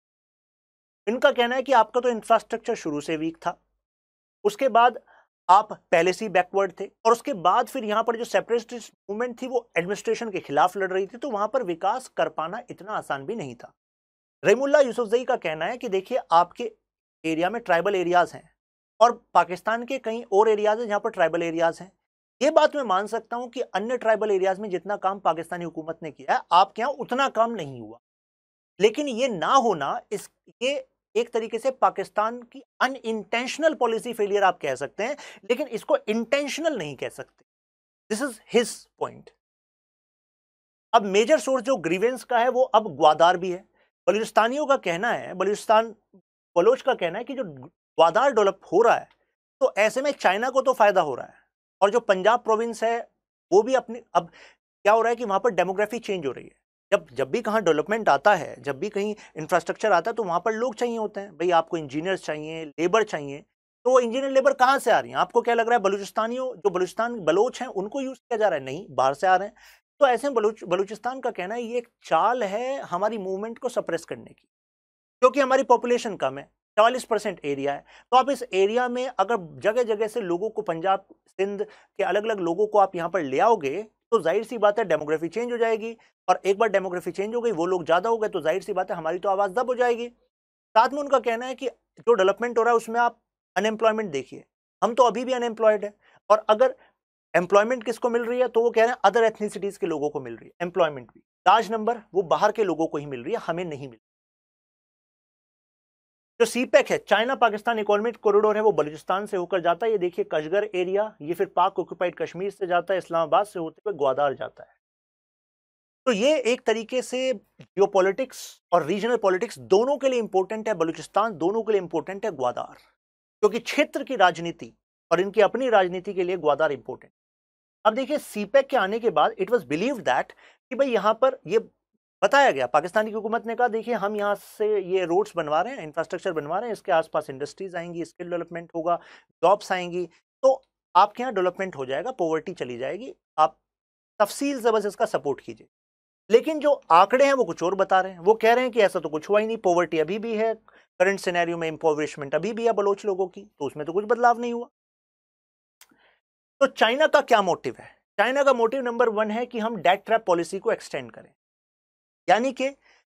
इनका कहना है कि आपका तो इंफ्रास्ट्रक्चर शुरू से वीक था उसके बाद आप पहले से ही बैकवर्ड थे और उसके बाद फिर यहाँ पर जो सेपरेट मूवमेंट थी वो एडमिनिस्ट्रेशन के खिलाफ लड़ रही थी तो वहाँ पर विकास कर पाना इतना आसान भी नहीं था रहीमुल्ला यूसुफजई का कहना है कि देखिए आपके एरिया में ट्राइबल एरियाज़ हैं और पाकिस्तान के कई और एरियाज़ हैं जहाँ पर ट्राइबल एरियाज़ हैं ये बात मैं मान सकता हूं कि अन्य ट्राइबल एरियाज में जितना काम पाकिस्तानी हुकूमत ने किया है आपके यहाँ उतना काम नहीं हुआ लेकिन ये ना होना इस ये एक तरीके से पाकिस्तान की अनइंटेंशनल पॉलिसी फेलियर आप कह सकते हैं लेकिन इसको इंटेंशनल नहीं कह सकते दिस इज हिज पॉइंट अब मेजर सोर्स जो ग्रीवेंस का है वो अब ग्वादार भी है बलूचिस्तानियों का कहना है बलूचिस्तान बलोच का कहना है कि जो ग्वादार डेवलप हो रहा है तो ऐसे में चाइना को तो फायदा हो रहा है और जो पंजाब प्रोविंस है वो भी अपनी अब क्या हो रहा है कि वहाँ पर डेमोग्राफी चेंज हो रही है जब जब भी कहाँ डेवलपमेंट आता है जब भी कहीं इंफ्रास्ट्रक्चर आता है तो वहाँ पर लोग चाहिए होते हैं भाई आपको इंजीनियर्स चाहिए लेबर चाहिए तो वो इंजीनियर लेबर कहाँ से आ रही है आपको क्या लग रहा है बलूचिस्तानियों जो बलूचिस्तान बलोच हैं उनको यूज़ किया जा रहा है नहीं बाहर से आ रहे हैं तो ऐसे में बलूच बलूचिस्तान का कहना है ये एक चाल है हमारी मूवमेंट को सप्रेस करने की क्योंकि हमारी पॉपुलेशन कम है चालीस परसेंट एरिया है तो आप इस एरिया में अगर जगह जगह से लोगों को पंजाब सिंध के अलग अलग लोगों को आप यहाँ पर ले आओगे तो जाहिर सी बात है डेमोग्राफी चेंज हो जाएगी और एक बार डेमोग्राफी चेंज हो गई वो लोग ज़्यादा हो गए तो जाहिर सी बात है हमारी तो आवाज़ दब हो जाएगी साथ में उनका कहना है कि जो डेवलपमेंट हो रहा है उसमें आप अनएम्प्लॉयमेंट देखिए हम तो अभी भी अनएम्प्लॉयड है और अगर एम्प्लॉयमेंट किसको मिल रही है तो वो कह रहे हैं अदर एथनिसिटीज़ के लोगों को मिल रही है एम्प्लॉयमेंट भी लार्ज नंबर वो बाहर के लोगों को ही मिल रही है हमें नहीं मिल जो सीपैक e है चाइना पाकिस्तान इकोनॉमिक कॉरिडोर है वो बलूचिस्तान से होकर जाता है ये देखिए कशगर एरिया ये फिर पाक ऑक्यूपाइड कश्मीर से जाता है इस्लामाबाद से होते हुए ग्वादार जाता है तो ये एक तरीके से जियो और रीजनल पॉलिटिक्स दोनों के लिए इंपॉर्टेंट है बलूचिस्तान दोनों के लिए इंपॉर्टेंट है ग्वादार क्योंकि क्षेत्र की राजनीति और इनकी अपनी राजनीति के लिए ग्वादार इंपॉर्टेंट अब देखिए सीपैक e के आने के बाद इट वॉज बिलीव दैट कि भाई यहाँ पर ये बताया गया पाकिस्तानी हुकूमत ने कहा देखिए हम यहाँ से ये रोड्स बनवा रहे हैं इंफ्रास्ट्रक्चर बनवा रहे हैं इसके आसपास इंडस्ट्रीज आएंगी स्किल डेवलपमेंट होगा जॉब्स आएंगी तो आपके यहाँ डेवलपमेंट हो जाएगा पॉवर्टी चली जाएगी आप तफसील से बस इसका सपोर्ट कीजिए लेकिन जो आंकड़े हैं वो कुछ और बता रहे हैं वो कह रहे हैं कि ऐसा तो कुछ हुआ ही नहीं पॉवर्टी अभी भी है करंट सिनेरियो में इम्पोवरिशमेंट अभी भी है बलोच लोगों की तो उसमें तो कुछ बदलाव नहीं हुआ तो चाइना का क्या मोटिव है चाइना का मोटिव नंबर वन है कि हम डेट ट्रैप पॉलिसी को एक्सटेंड करें यानी कि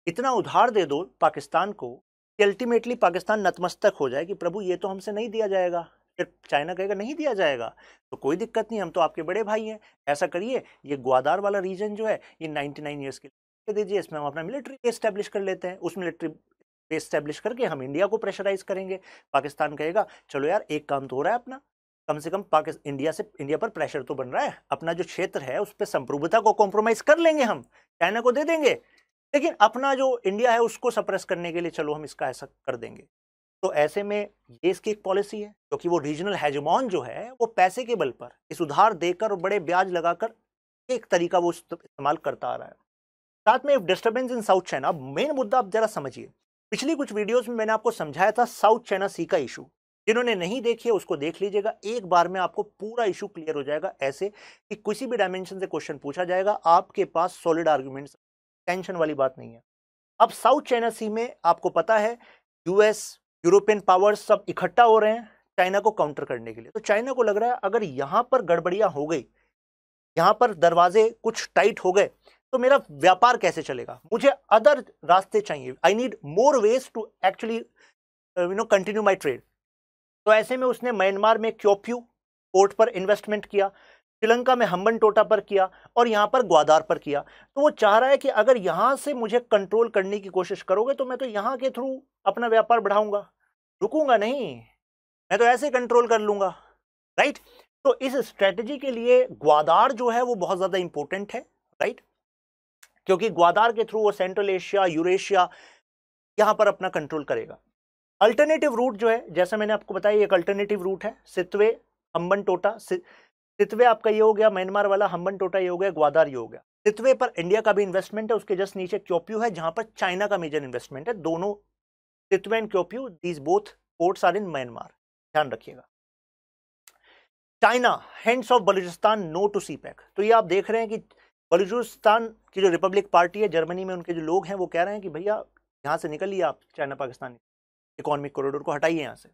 इतना उधार दे दो पाकिस्तान को कि अल्टीमेटली पाकिस्तान नतमस्तक हो जाए कि प्रभु ये तो हमसे नहीं दिया जाएगा फिर चाइना कहेगा नहीं दिया जाएगा तो कोई दिक्कत नहीं हम तो आपके बड़े भाई हैं ऐसा करिए ये ग्वादार वाला रीजन जो है ये 99 नाइन ईयर्स के लिए दीजिए इसमें हम अपना मिलिट्री एस्टेब्लिश कर लेते हैं उस मिलिट्री एस्टेब्लिश करके हम इंडिया को प्रेशराइज करेंगे पाकिस्तान कहेगा चलो यार एक काम तो हो रहा है अपना कम से कम पाकिस्तान इंडिया से इंडिया पर प्रेशर तो बन रहा है अपना जो क्षेत्र है उस पर संप्रभुता को कॉम्प्रोमाइज़ कर लेंगे हम चाइना को दे देंगे लेकिन अपना जो इंडिया है उसको सप्रेस करने के लिए चलो हम इसका ऐसा कर देंगे तो ऐसे में ये इसकी एक पॉलिसी है क्योंकि वो रीजनल हैजमॉन जो है वो पैसे के बल पर इस उधार देकर बड़े ब्याज लगाकर एक तरीका वो इस्तेमाल करता आ रहा है साथ में डिस्टर्बेंस इन साउथ चाइना मेन मुद्दा आप जरा समझिए पिछली कुछ वीडियोस में मैंने आपको समझाया था साउथ चाइना सी का इशू जिन्होंने नहीं देखी है उसको देख लीजिएगा एक बार में आपको पूरा इशू क्लियर हो जाएगा ऐसे कि किसी भी डायमेंशन से क्वेश्चन पूछा जाएगा आपके पास सॉलिड आर्ग्यूमेंट्स टेंशन वाली बात नहीं है अब साउथ चाइना सी में आपको पता है यूएस यूरोपियन पावर्स सब इकट्ठा हो रहे हैं चाइना को काउंटर करने के लिए तो चाइना को लग रहा है अगर यहाँ पर गड़बड़ियाँ हो गई यहाँ पर दरवाजे कुछ टाइट हो गए तो मेरा व्यापार कैसे चलेगा मुझे अदर रास्ते चाहिए I need more ways to actually you know continue my trade तो ऐसे में उसने म्यांमार में क्योप्यू पोर्ट पर इन्वेस्टमेंट किया श्रीलंका में हम्बन टोटा पर किया और यहाँ पर ग्वादार पर किया तो वो चाह रहा है कि अगर यहाँ से मुझे कंट्रोल करने की कोशिश करोगे तो मैं तो यहाँ के थ्रू अपना व्यापार बढ़ाऊंगा रुकूंगा नहीं मैं तो ऐसे कंट्रोल कर लूंगा राइट तो इस स्ट्रेटजी के लिए ग्वादार जो है वो बहुत ज़्यादा इंपॉर्टेंट है राइट क्योंकि ग्वादार के थ्रू वो सेंट्रल एशिया यूरेशिया यहाँ पर अपना कंट्रोल करेगा अल्टरनेटिव रूट जो है जैसा मैंने आपको बताया एक अल्टरनेटिव रूट है सितवे अम्बन टोटा तितवे आपका ये हो गया म्यांमार वाला हम्बन टोटा ये हो गया ग्वादार ये हो गया तितवे पर इंडिया का भी इन्वेस्टमेंट है उसके जस्ट नीचे क्योप्यू है जहां पर चाइना का मेजर इन्वेस्टमेंट है दोनों Sittwe and Kyaukphyu these both ports are in Myanmar ध्यान रखिएगा China hands off Balochistan no to CPEC तो ये आप देख रहे हैं कि बलूचिस्तान की जो रिपब्लिक पार्टी है जर्मनी में उनके जो लोग हैं वो कह रहे हैं कि भैया यहाँ से निकल निकलिए आप चाइना पाकिस्तान इकोनॉमिक कॉरिडोर को हटाइए यहाँ से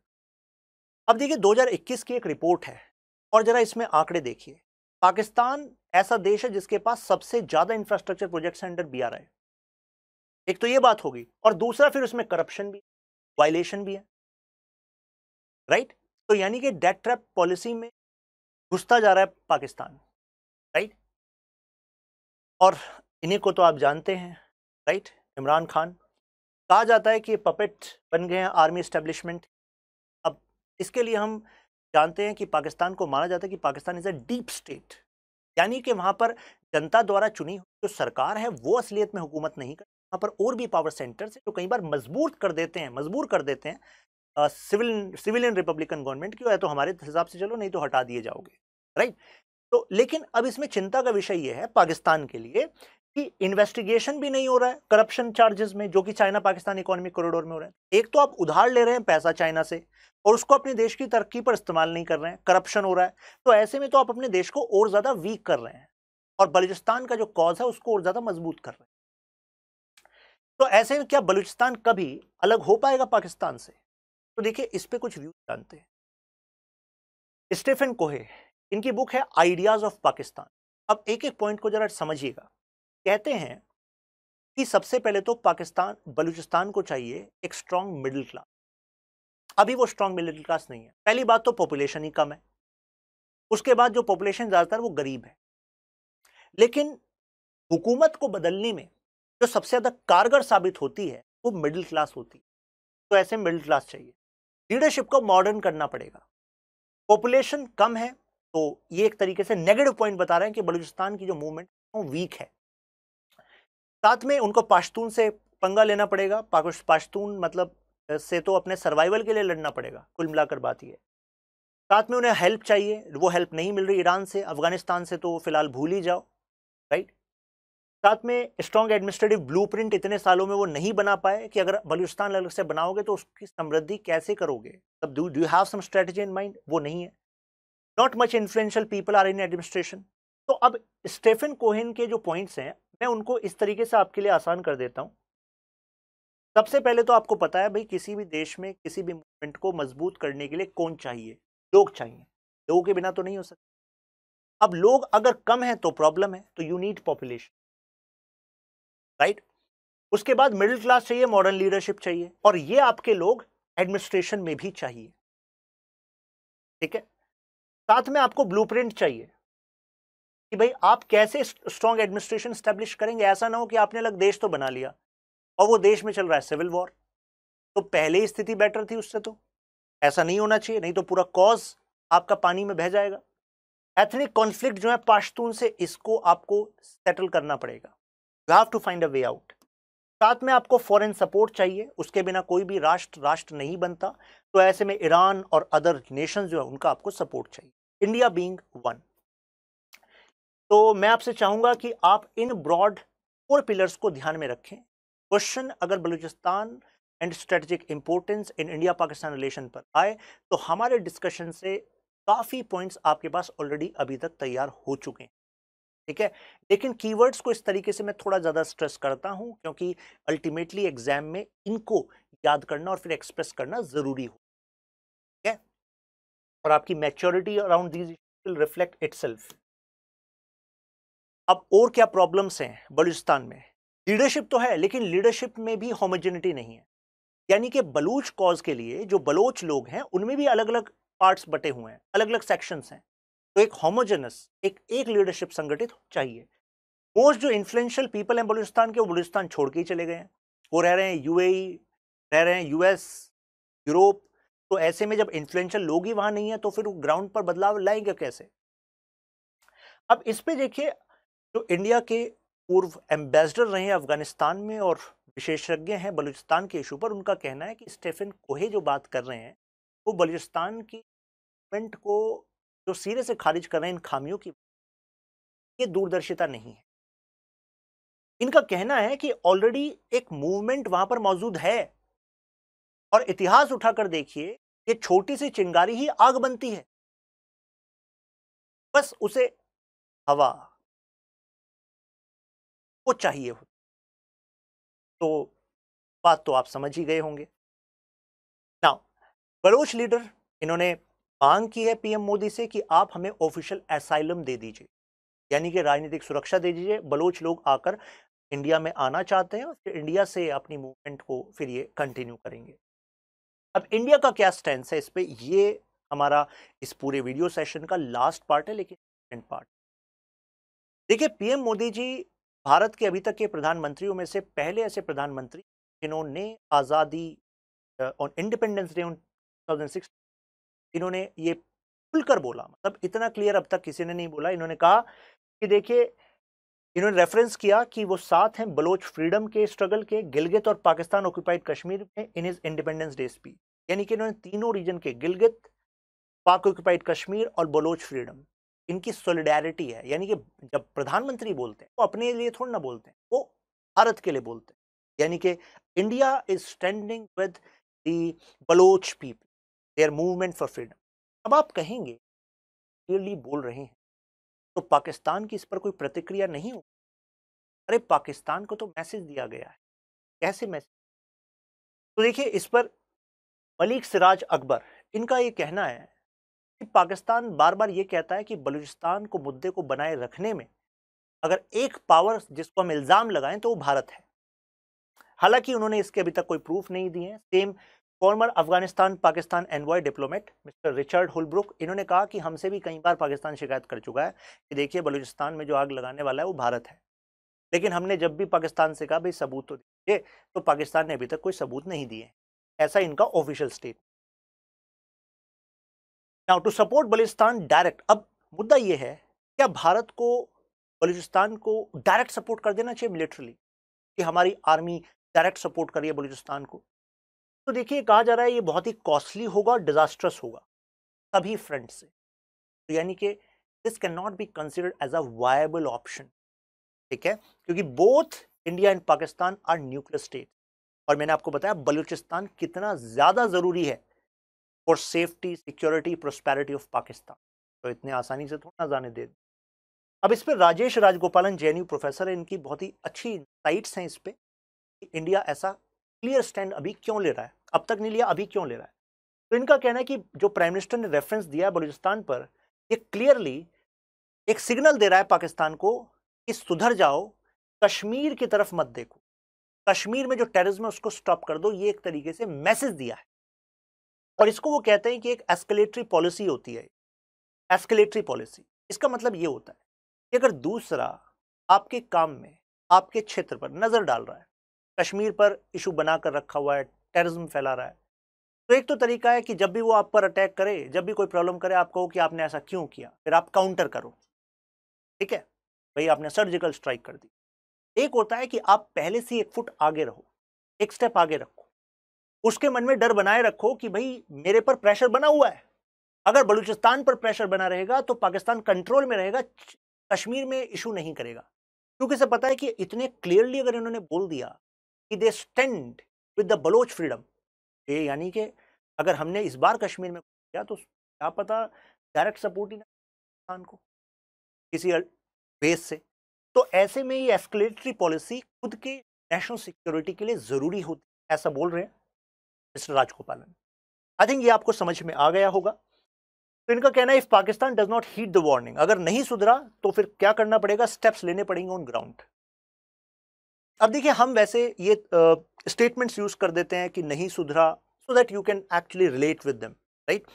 अब देखिए 2021 की एक रिपोर्ट है और जरा इसमें आंकड़े देखिए पाकिस्तान ऐसा देश है जिसके पास सबसे ज्यादा infrastructure projects under B R I एक तो ये बात होगी और दूसरा फिर उसमें करप्शन भी वायलेशन भी है राइट तो यानी कि डेट ट्रैप पॉलिसी में घुसता जा रहा है पाकिस्तान राइट और इन्हीं को तो आप जानते हैं राइट इमरान खान कहा जाता है कि पपेट बन गए हैं आर्मी स्टेब्लिशमेंट अब इसके लिए हम जानते हैं कि पाकिस्तान को माना जाता है कि Pakistan is a deep state यानी कि वहाँ पर जनता द्वारा चुनी हुई जो सरकार है वो असलियत में हुकूमत नहीं करती वहाँ पर और भी पावर सेंटर्स हैं जो कई बार मजबूत कर देते हैं मजबूर कर देते हैं आ, सिविल सिविलियन रिपब्लिकन गवर्नमेंट की तो हमारे हिसाब से चलो नहीं तो हटा दिए जाओगे राइट तो लेकिन अब इसमें चिंता का विषय यह है पाकिस्तान के लिए इन्वेस्टिगेशन भी नहीं हो रहा है करप्शन चार्जेस में जो कि चाइना पाकिस्तान इकोनॉमिक कॉरिडोर में हो रहा है एक तो आप उधार ले रहे हैं पैसा चाइना से और उसको अपने देश की तरक्की पर इस्तेमाल नहीं कर रहे हैं करप्शन हो रहा है तो ऐसे में तो आप अपने देश को और ज़्यादा वीक कर रहे हैं और बलूचिस्तान का जो कॉज है उसको और ज़्यादा मजबूत कर रहे हैं तो ऐसे में क्या बलूचिस्तान कभी अलग हो पाएगा पाकिस्तान से तो देखिए इस पर कुछ व्यूज जानते हैं स्टेफन कोहे इनकी बुक है आइडियाज़ ऑफ पाकिस्तान अब एक एक पॉइंट को जरा समझिएगा कहते हैं कि सबसे पहले तो पाकिस्तान बलूचिस्तान को चाहिए एक स्ट्रांग मिडिल क्लास अभी वो स्ट्रांग मिडिल क्लास नहीं है पहली बात तो पॉपुलेशन ही कम है उसके बाद जो पॉपुलेशन ज़्यादातर वो गरीब है लेकिन हुकूमत को बदलने में जो सबसे ज़्यादा कारगर साबित होती है वो मिडिल क्लास होती है तो ऐसे मिडिल क्लास चाहिए लीडरशिप को मॉडर्न करना पड़ेगा पॉपुलेशन कम है तो ये एक तरीके से नेगेटिव पॉइंट बता रहे हैं कि बलूचिस्तान की जो मूवमेंट वो वीक है साथ में उनको पाश्तून से पंगा लेना पड़ेगा पाश्तून मतलब से तो अपने सर्वाइवल के लिए लड़ना पड़ेगा कुल मिलाकर बात यह साथ में उन्हें हेल्प चाहिए वो हेल्प नहीं मिल रही ईरान से अफगानिस्तान से तो फ़िलहाल भूल ही जाओ राइट साथ में स्ट्रॉन्ग एडमिनिस्ट्रेटिव ब्लूप्रिंट इतने सालों में वो नहीं बना पाए कि अगर बलूचिस्तान अलग से बनाओगे तो उसकी समृद्धि कैसे करोगे तब do do have some strategy in mind वो नहीं है not much influential people are in administration तो अब स्टेफन कोहिन के जो पॉइंट्स हैं मैं उनको इस तरीके से आपके लिए आसान कर देता हूँ सबसे पहले तो आपको पता है भाई किसी भी देश में किसी भी मूवमेंट को मजबूत करने के लिए कौन चाहिए लोग चाहिए लोगों के बिना तो नहीं हो सकता अब लोग अगर कम तो है तो प्रॉब्लम है तो यू नीड पॉपुलेशन राइट उसके बाद मिडिल क्लास चाहिए मॉडर्न लीडरशिप चाहिए और ये आपके लोग एडमिनिस्ट्रेशन में भी चाहिए ठीक है साथ में आपको ब्लूप्रिंट चाहिए कि भाई आप कैसे स्ट्रॉन्ग एडमिनिस्ट्रेशन स्टैब्लिश करेंगे ऐसा ना हो कि आपने अलग देश तो बना लिया और वो देश में चल रहा है सिविल वॉर तो पहले ही स्थिति बेटर थी उससे तो ऐसा नहीं होना चाहिए नहीं तो पूरा कॉज आपका पानी में बह जाएगा एथनिक कॉन्फ्लिक्ट जो है पाश्तून से इसको आपको सेटल करना पड़ेगा you have to find a way out साथ में आपको फॉरेन सपोर्ट चाहिए उसके बिना कोई भी राष्ट्र राष्ट्र नहीं बनता तो ऐसे में ईरान और अदर नेशन जो है उनका आपको सपोर्ट चाहिए इंडिया बींग वन तो मैं आपसे चाहूंगा कि आप इन ब्रॉड फोर पिलर्स को ध्यान में रखें क्वेश्चन अगर Balochistan and strategic importance in India Pakistan relation पर आए तो हमारे डिस्कशन से काफ़ी पॉइंट्स आपके पास ऑलरेडी अभी तक तैयार हो चुके हैं ठीक है लेकिन कीवर्ड्स को इस तरीके से मैं थोड़ा ज़्यादा स्ट्रेस करता हूँ क्योंकि अल्टीमेटली एग्जाम में इनको याद करना और फिर एक्सप्रेस करना ज़रूरी हो ठीक है और आपकी maturity around these will reflect itself अब और क्या प्रॉब्लम्स हैं बलूचिस्तान में लीडरशिप तो है लेकिन लीडरशिप में भी होमोजेनिटी नहीं है यानी कि बलूच कॉज के लिए जो बलोच लोग हैं उनमें भी अलग अलग पार्ट्स बटे हुए हैं अलग अलग सेक्शंस हैं तो एक होमोजेनस एक एक लीडरशिप संगठित चाहिए मोस्ट जो इन्फ्लुएंशियल पीपल हैं बलूचिस्तान के वो बलूचिस्तान छोड़ के ही चले गए हैं वो रह रहे हैं यू e, रह रहे हैं यूएस यूरोप तो ऐसे में जब इन्फ्लुएंशियल लोग ही वहाँ नहीं है तो फिर ग्राउंड पर बदलाव लाएंगे कैसे अब इस पर देखिए जो तो इंडिया के पूर्व एम्बेसडर रहे अफ़गानिस्तान में और विशेषज्ञ हैं बलूचिस्तान के इशू पर उनका कहना है कि स्टेफन कोहे जो बात कर रहे हैं वो तो बलूचिस्तान की गवर्नमेंट को जो सिरे से खारिज कर रहे हैं इन खामियों की ये दूरदर्शिता नहीं है इनका कहना है कि ऑलरेडी एक मूवमेंट वहां पर मौजूद है और इतिहास उठाकर देखिए ये छोटी सी चिंगारी ही आग बनती है बस उसे हवा वो चाहिए हो तो बात तो आप समझ ही गए होंगे ना बलोच लीडर इन्होंने मांग की है पीएम मोदी से कि आप हमें ऑफिशियल एसाइलम दे दीजिए यानी कि राजनीतिक सुरक्षा दे दीजिए बलोच लोग आकर इंडिया में आना चाहते हैं और फिर इंडिया से अपनी मूवमेंट को फिर ये कंटिन्यू करेंगे अब इंडिया का क्या स्टैंड है इस पर ये हमारा इस पूरे वीडियो सेशन का लास्ट पार्ट है लेकिन पार्ट देखिए पीएम मोदी जी भारत के अभी तक के प्रधानमंत्रियों में से पहले ऐसे प्रधानमंत्री जिन्होंने आज़ादी और इंडिपेंडेंस डे इन्होंने ये खुलकर बोला मतलब इतना क्लियर अब तक किसी ने नहीं बोला इन्होंने कहा कि देखिए इन्होंने रेफरेंस किया कि वो साथ हैं बलोच फ्रीडम के स्ट्रगल के गिलगित और पाकिस्तान ऑक्यूपाइड कश्मीर में in his independence day speech यानी कि इन्होंने तीनों रीजन के गिलगित पाक ऑक्यूपाइड कश्मीर और बलोच फ्रीडम इनकी सोलिडरिटी है यानी कि जब प्रधानमंत्री बोलते हैं वो अपने लिए थोड़ा ना बोलते हैं वो भारत के लिए बोलते हैं यानी कि India is standing with the Baloch people their movement for freedom अब आप कहेंगे क्लियरली बोल रहे हैं तो पाकिस्तान की इस पर कोई प्रतिक्रिया नहीं हो अरे पाकिस्तान को तो मैसेज दिया गया है कैसे मैसेज तो देखिए इस पर मलिक सिराज अकबर इनका ये कहना है पाकिस्तान बार बार ये कहता है कि बलूचिस्तान को मुद्दे को बनाए रखने में अगर एक पावर जिसको हम इल्ज़ाम लगाएं तो वो भारत है हालांकि उन्होंने इसके अभी तक कोई प्रूफ नहीं दिए हैं same former Afghanistan Pakistan envoy diplomat mister Richard Holbrooke इन्होंने कहा कि हमसे भी कई बार पाकिस्तान शिकायत कर चुका है कि देखिए बलूचिस्तान में जो आग लगाने वाला है वो भारत है लेकिन हमने जब भी पाकिस्तान से कहा भाई सबूत तो दीजिए तो पाकिस्तान ने अभी तक कोई सबूत नहीं दिए ऐसा इनका official state now to support Balochistan direct अब मुद्दा ये है क्या भारत को बलूचिस्तान को डायरेक्ट सपोर्ट कर देना चाहिए मिलिट्रली कि हमारी आर्मी डायरेक्ट सपोर्ट करिए बलूचिस्तान को तो देखिए कहा जा रहा है ये बहुत ही कॉस्टली होगा और डिजास्ट्रस होगा सभी फ्रंट से तो यानी कि this can not be considered as a viable option ठीक है क्योंकि both India and Pakistan are nuclear state और मैंने आपको बताया बलूचिस्तान कितना ज़्यादा ज़रूरी है for safety security prosperity of Pakistan तो इतने आसानी से थोड़ा जाने दे अब इस पर राजेश राजगोपालन जे प्रोफेसर है इनकी बहुत ही अच्छी साइट्स हैं इस पर कि इंडिया ऐसा क्लियर स्टैंड अभी क्यों ले रहा है अब तक नहीं लिया अभी क्यों ले रहा है तो इनका कहना है कि जो प्राइम मिनिस्टर ने रेफरेंस दिया है बलूचिस्तान पर ये क्लियरली एक सिग्नल दे रहा है पाकिस्तान को कि सुधर जाओ कश्मीर की तरफ मत देखो कश्मीर में जो टेररिज्म है उसको स्टॉप कर दो ये एक तरीके से मैसेज दिया है और इसको वो कहते हैं कि एक एस्केलेटरी पॉलिसी होती है एस्केलेटरी पॉलिसी इसका मतलब ये होता है कि अगर दूसरा आपके काम में आपके क्षेत्र पर नज़र डाल रहा है कश्मीर पर इशू बना कर रखा हुआ है टेररिज्म फैला रहा है तो एक तो तरीका है कि जब भी वो आप पर अटैक करे जब भी कोई प्रॉब्लम करे आप कहो कि आपने ऐसा क्यों किया फिर आप काउंटर करो ठीक है भाई आपने सर्जिकल स्ट्राइक कर दी एक होता है कि आप पहले से एक फुट आगे रहो एक स्टेप आगे रखो उसके मन में डर बनाए रखो कि भाई मेरे पर प्रेशर बना हुआ है अगर बलूचिस्तान पर प्रेशर बना रहेगा तो पाकिस्तान कंट्रोल में रहेगा कश्मीर में इशू नहीं करेगा क्योंकि से पता है कि इतने क्लियरली अगर इन्होंने बोल दिया कि they stand with the Baloch freedom ये यानी कि अगर हमने इस बार कश्मीर में किया तो क्या पता डायरेक्ट सपोर्ट ही ना को किसी बेस से तो ऐसे में ये एस्कलेटरी पॉलिसी खुद के नेशनल सिक्योरिटी के लिए ज़रूरी होती है ऐसा बोल रहे हैं मिस्टर राजगोपालन आई थिंक ये आपको समझ में आ गया होगा तो इनका कहना है if Pakistan does not heed the warning अगर नहीं सुधरा तो फिर क्या करना पड़ेगा स्टेप्स लेने पड़ेंगे ऑन ग्राउंड अब देखिए हम वैसे ये स्टेटमेंट्स uh, यूज़ कर देते हैं कि नहीं सुधरा so that you can actually relate with them right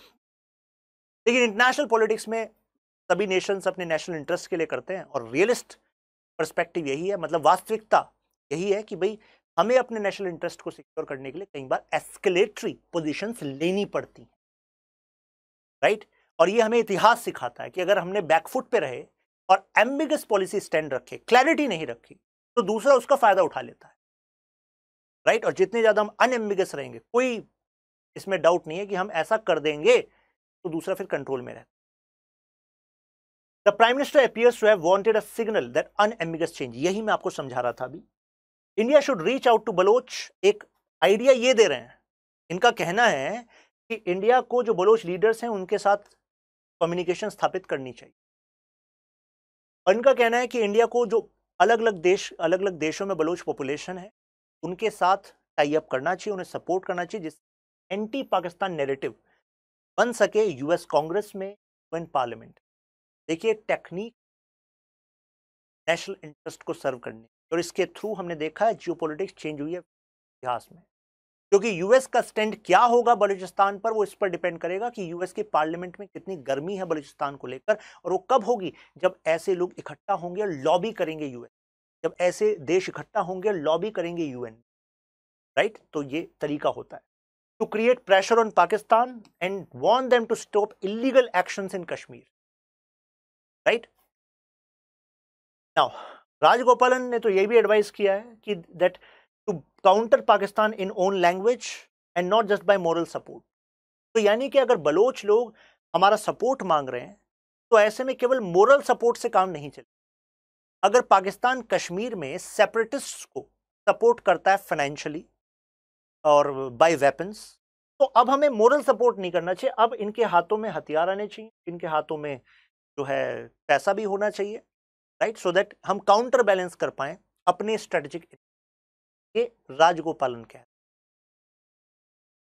लेकिन इंटरनेशनल पॉलिटिक्स में सभी नेशंस अपने नेशनल इंटरेस्ट के लिए करते हैं और रियलिस्ट परस्पेक्टिव यही है मतलब वास्तविकता यही है कि भाई हमें अपने नेशनल इंटरेस्ट को सिक्योर करने के लिए कई बार एस्केलेटरी पोजीशंस लेनी पड़ती हैं राइट और ये हमें इतिहास सिखाता है कि अगर हमने बैकफुट पे रहे और एम्बिगस पॉलिसी स्टैंड रखे क्लैरिटी नहीं रखी तो दूसरा उसका फायदा उठा लेता है राइट और जितने ज़्यादा हम अनएम्बिगस रहेंगे कोई इसमें डाउट नहीं है कि हम ऐसा कर देंगे तो दूसरा फिर कंट्रोल में रहता the prime minister appears to have wanted a signal that unambiguous change यही मैं आपको समझा रहा था अभी India should reach out to Baloch एक आइडिया ये दे रहे हैं इनका कहना है कि इंडिया को जो बलोच लीडर्स हैं उनके साथ कम्युनिकेशन स्थापित करनी चाहिए और इनका कहना है कि इंडिया को जो अलग अलग देश अलग अलग देशों में बलोच पॉपुलेशन है उनके साथ टाई अप करना चाहिए उन्हें सपोर्ट करना चाहिए जिस एंटी पाकिस्तान नेरेटिव बन सके यूएस कांग्रेस में इन पार्लियामेंट देखिए टेक्निक नेशनल इंटरेस्ट को सर्व करने और इसके थ्रू हमने देखा है जियो चेंज हुई है इतिहास में क्योंकि यूएस का स्टैंड क्या होगा बलूचिस्तान पर वो इस पर डिपेंड करेगा कि यूएस के पार्लियामेंट में कितनी गर्मी है बलूचिस्तान को लेकर और वो कब होगी जब ऐसे लोग इकट्ठा होंगे और लॉबी करेंगे यूएस जब ऐसे देश इकट्ठा होंगे और लॉबी करेंगे यूएन राइट तो ये तरीका होता है to create pressure on Pakistan and want them to stop illegal action in Kashmir right now Rajagopalan ने तो ये भी एडवाइस किया है कि that to counter Pakistan in own language and not just by moral support तो यानी कि अगर बलोच लोग हमारा सपोर्ट मांग रहे हैं तो ऐसे में केवल मॉरल सपोर्ट से काम नहीं चले अगर पाकिस्तान कश्मीर में सेपरेटिस्ट को सपोर्ट करता है फाइनेंशियली और बाय वेपन्स तो अब हमें मॉरल सपोर्ट नहीं करना चाहिए अब इनके हाथों में हथियार आने चाहिए इनके हाथों में जो है पैसा भी होना चाहिए राइट सो दैट हम काउंटर बैलेंस कर पाए अपने स्ट्रेटेजिक राजगोपालन कह रहे हैं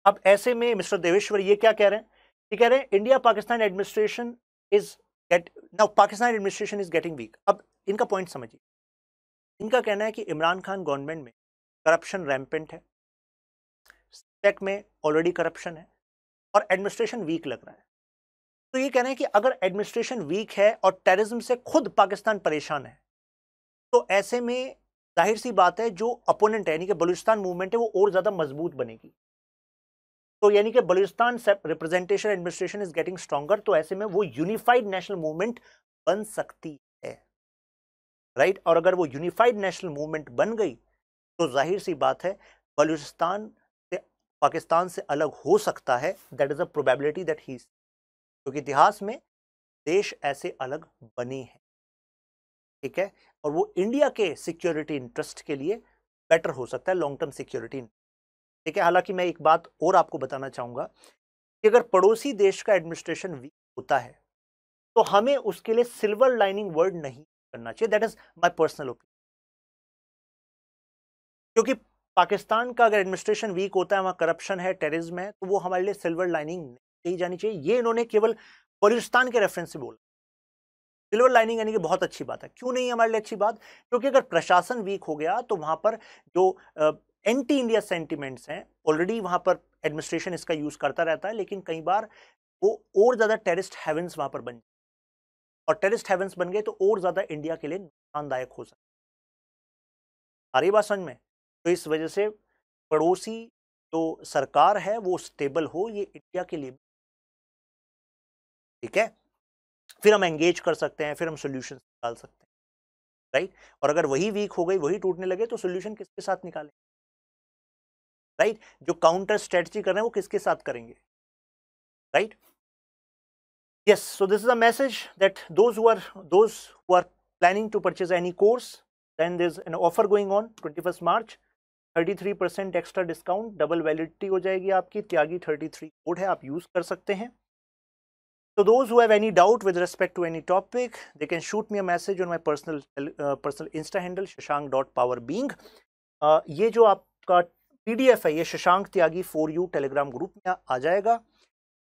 अब ऐसे में मिस्टर देवेश्वर ये क्या कह रहे हैं ये कह रहे हैं India Pakistan administration is get now Pakistan administration is getting weak अब इनका पॉइंट समझिए इनका कहना है कि इमरान खान गवर्नमेंट में करप्शन रैम्पेंट है में ऑलरेडी करप्शन है और एडमिनिस्ट्रेशन वीक लग रहा है तो ये कह रहे हैं कि अगर एडमिनिस्ट्रेशन वीक है और टेररिज्म से खुद पाकिस्तान परेशान है तो ऐसे में जाहिर सी बात है जो अपोनेंट है यानी कि बलूचिस्तान मूवमेंट है वो और ज़्यादा मजबूत बनेगी तो यानी कि Balochistan representation administration is getting stronger तो ऐसे में वो यूनिफाइड नेशनल मूवमेंट बन सकती है राइट right? और अगर वो यूनिफाइड नेशनल मूवमेंट बन गई तो जाहिर सी बात है बलूचिस्तान से पाकिस्तान से अलग हो सकता है that is a probability that he क्योंकि इतिहास में देश ऐसे अलग बने हैं ठीक है और वो इंडिया के सिक्योरिटी इंटरेस्ट के लिए बेटर हो सकता है लॉन्ग टर्म सिक्योरिटी ठीक है हालांकि मैं एक बात और आपको बताना चाहूंगा कि अगर पड़ोसी देश का एडमिनिस्ट्रेशन वीक होता है तो हमें उसके लिए सिल्वर लाइनिंग वर्ड नहीं करना चाहिए that is my personal opinion क्योंकि पाकिस्तान का अगर एडमिनिस्ट्रेशन वीक होता है वहां करप्शन है टेरिज्म है तो वो हमारे लिए सिल्वर लाइनिंग नहीं यही जानी चाहिए ये इन्होंने केवल बलूचिस्तान के रेफरेंस से बोला सिल्वर लाइनिंग यानी कि बहुत अच्छी बात है क्यों नहीं हमारे लिए अच्छी बात क्योंकि अगर प्रशासन वीक हो गया तो वहाँ पर जो एंटी इंडिया सेंटिमेंट्स हैं ऑलरेडी वहाँ पर एडमिनिस्ट्रेशन इसका यूज़ करता रहता है लेकिन कई बार वो और ज़्यादा टेरिस्ट हैवेंस वहाँ पर बन और टेरिस्ट हैवेंस बन गए तो और ज़्यादा इंडिया के लिए नुकसानदायक हो सकता आ रही बात समझ में तो इस वजह से पड़ोसी जो तो सरकार है वो स्टेबल हो ये इंडिया के लिए ठीक है फिर हम एंगेज कर सकते हैं फिर हम सोल्यूशन निकाल सकते हैं राइट और अगर वही वीक हो गई वही टूटने लगे तो सोल्यूशन किसके साथ निकालें राइट जो काउंटर स्ट्रेटजी कर रहे हैं वो किसके साथ करेंगे right yes so this is a message that those who are those who are planning to purchase any course then there's an offer going on 21st march 33% extra discount double validity हो जाएगी आपकी त्यागी 33 code है आप use कर सकते हैं So those who have any doubt with respect to any topic, they can shoot me a message on my personal uh, personal Insta handle shashank.powerbeing. Uh, ये जो आपका पीडीएफ है ये Shashank Tyagi for you Telegram group में आ जाएगा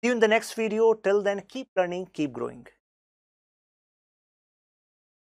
you in the next video till then keep learning keep growing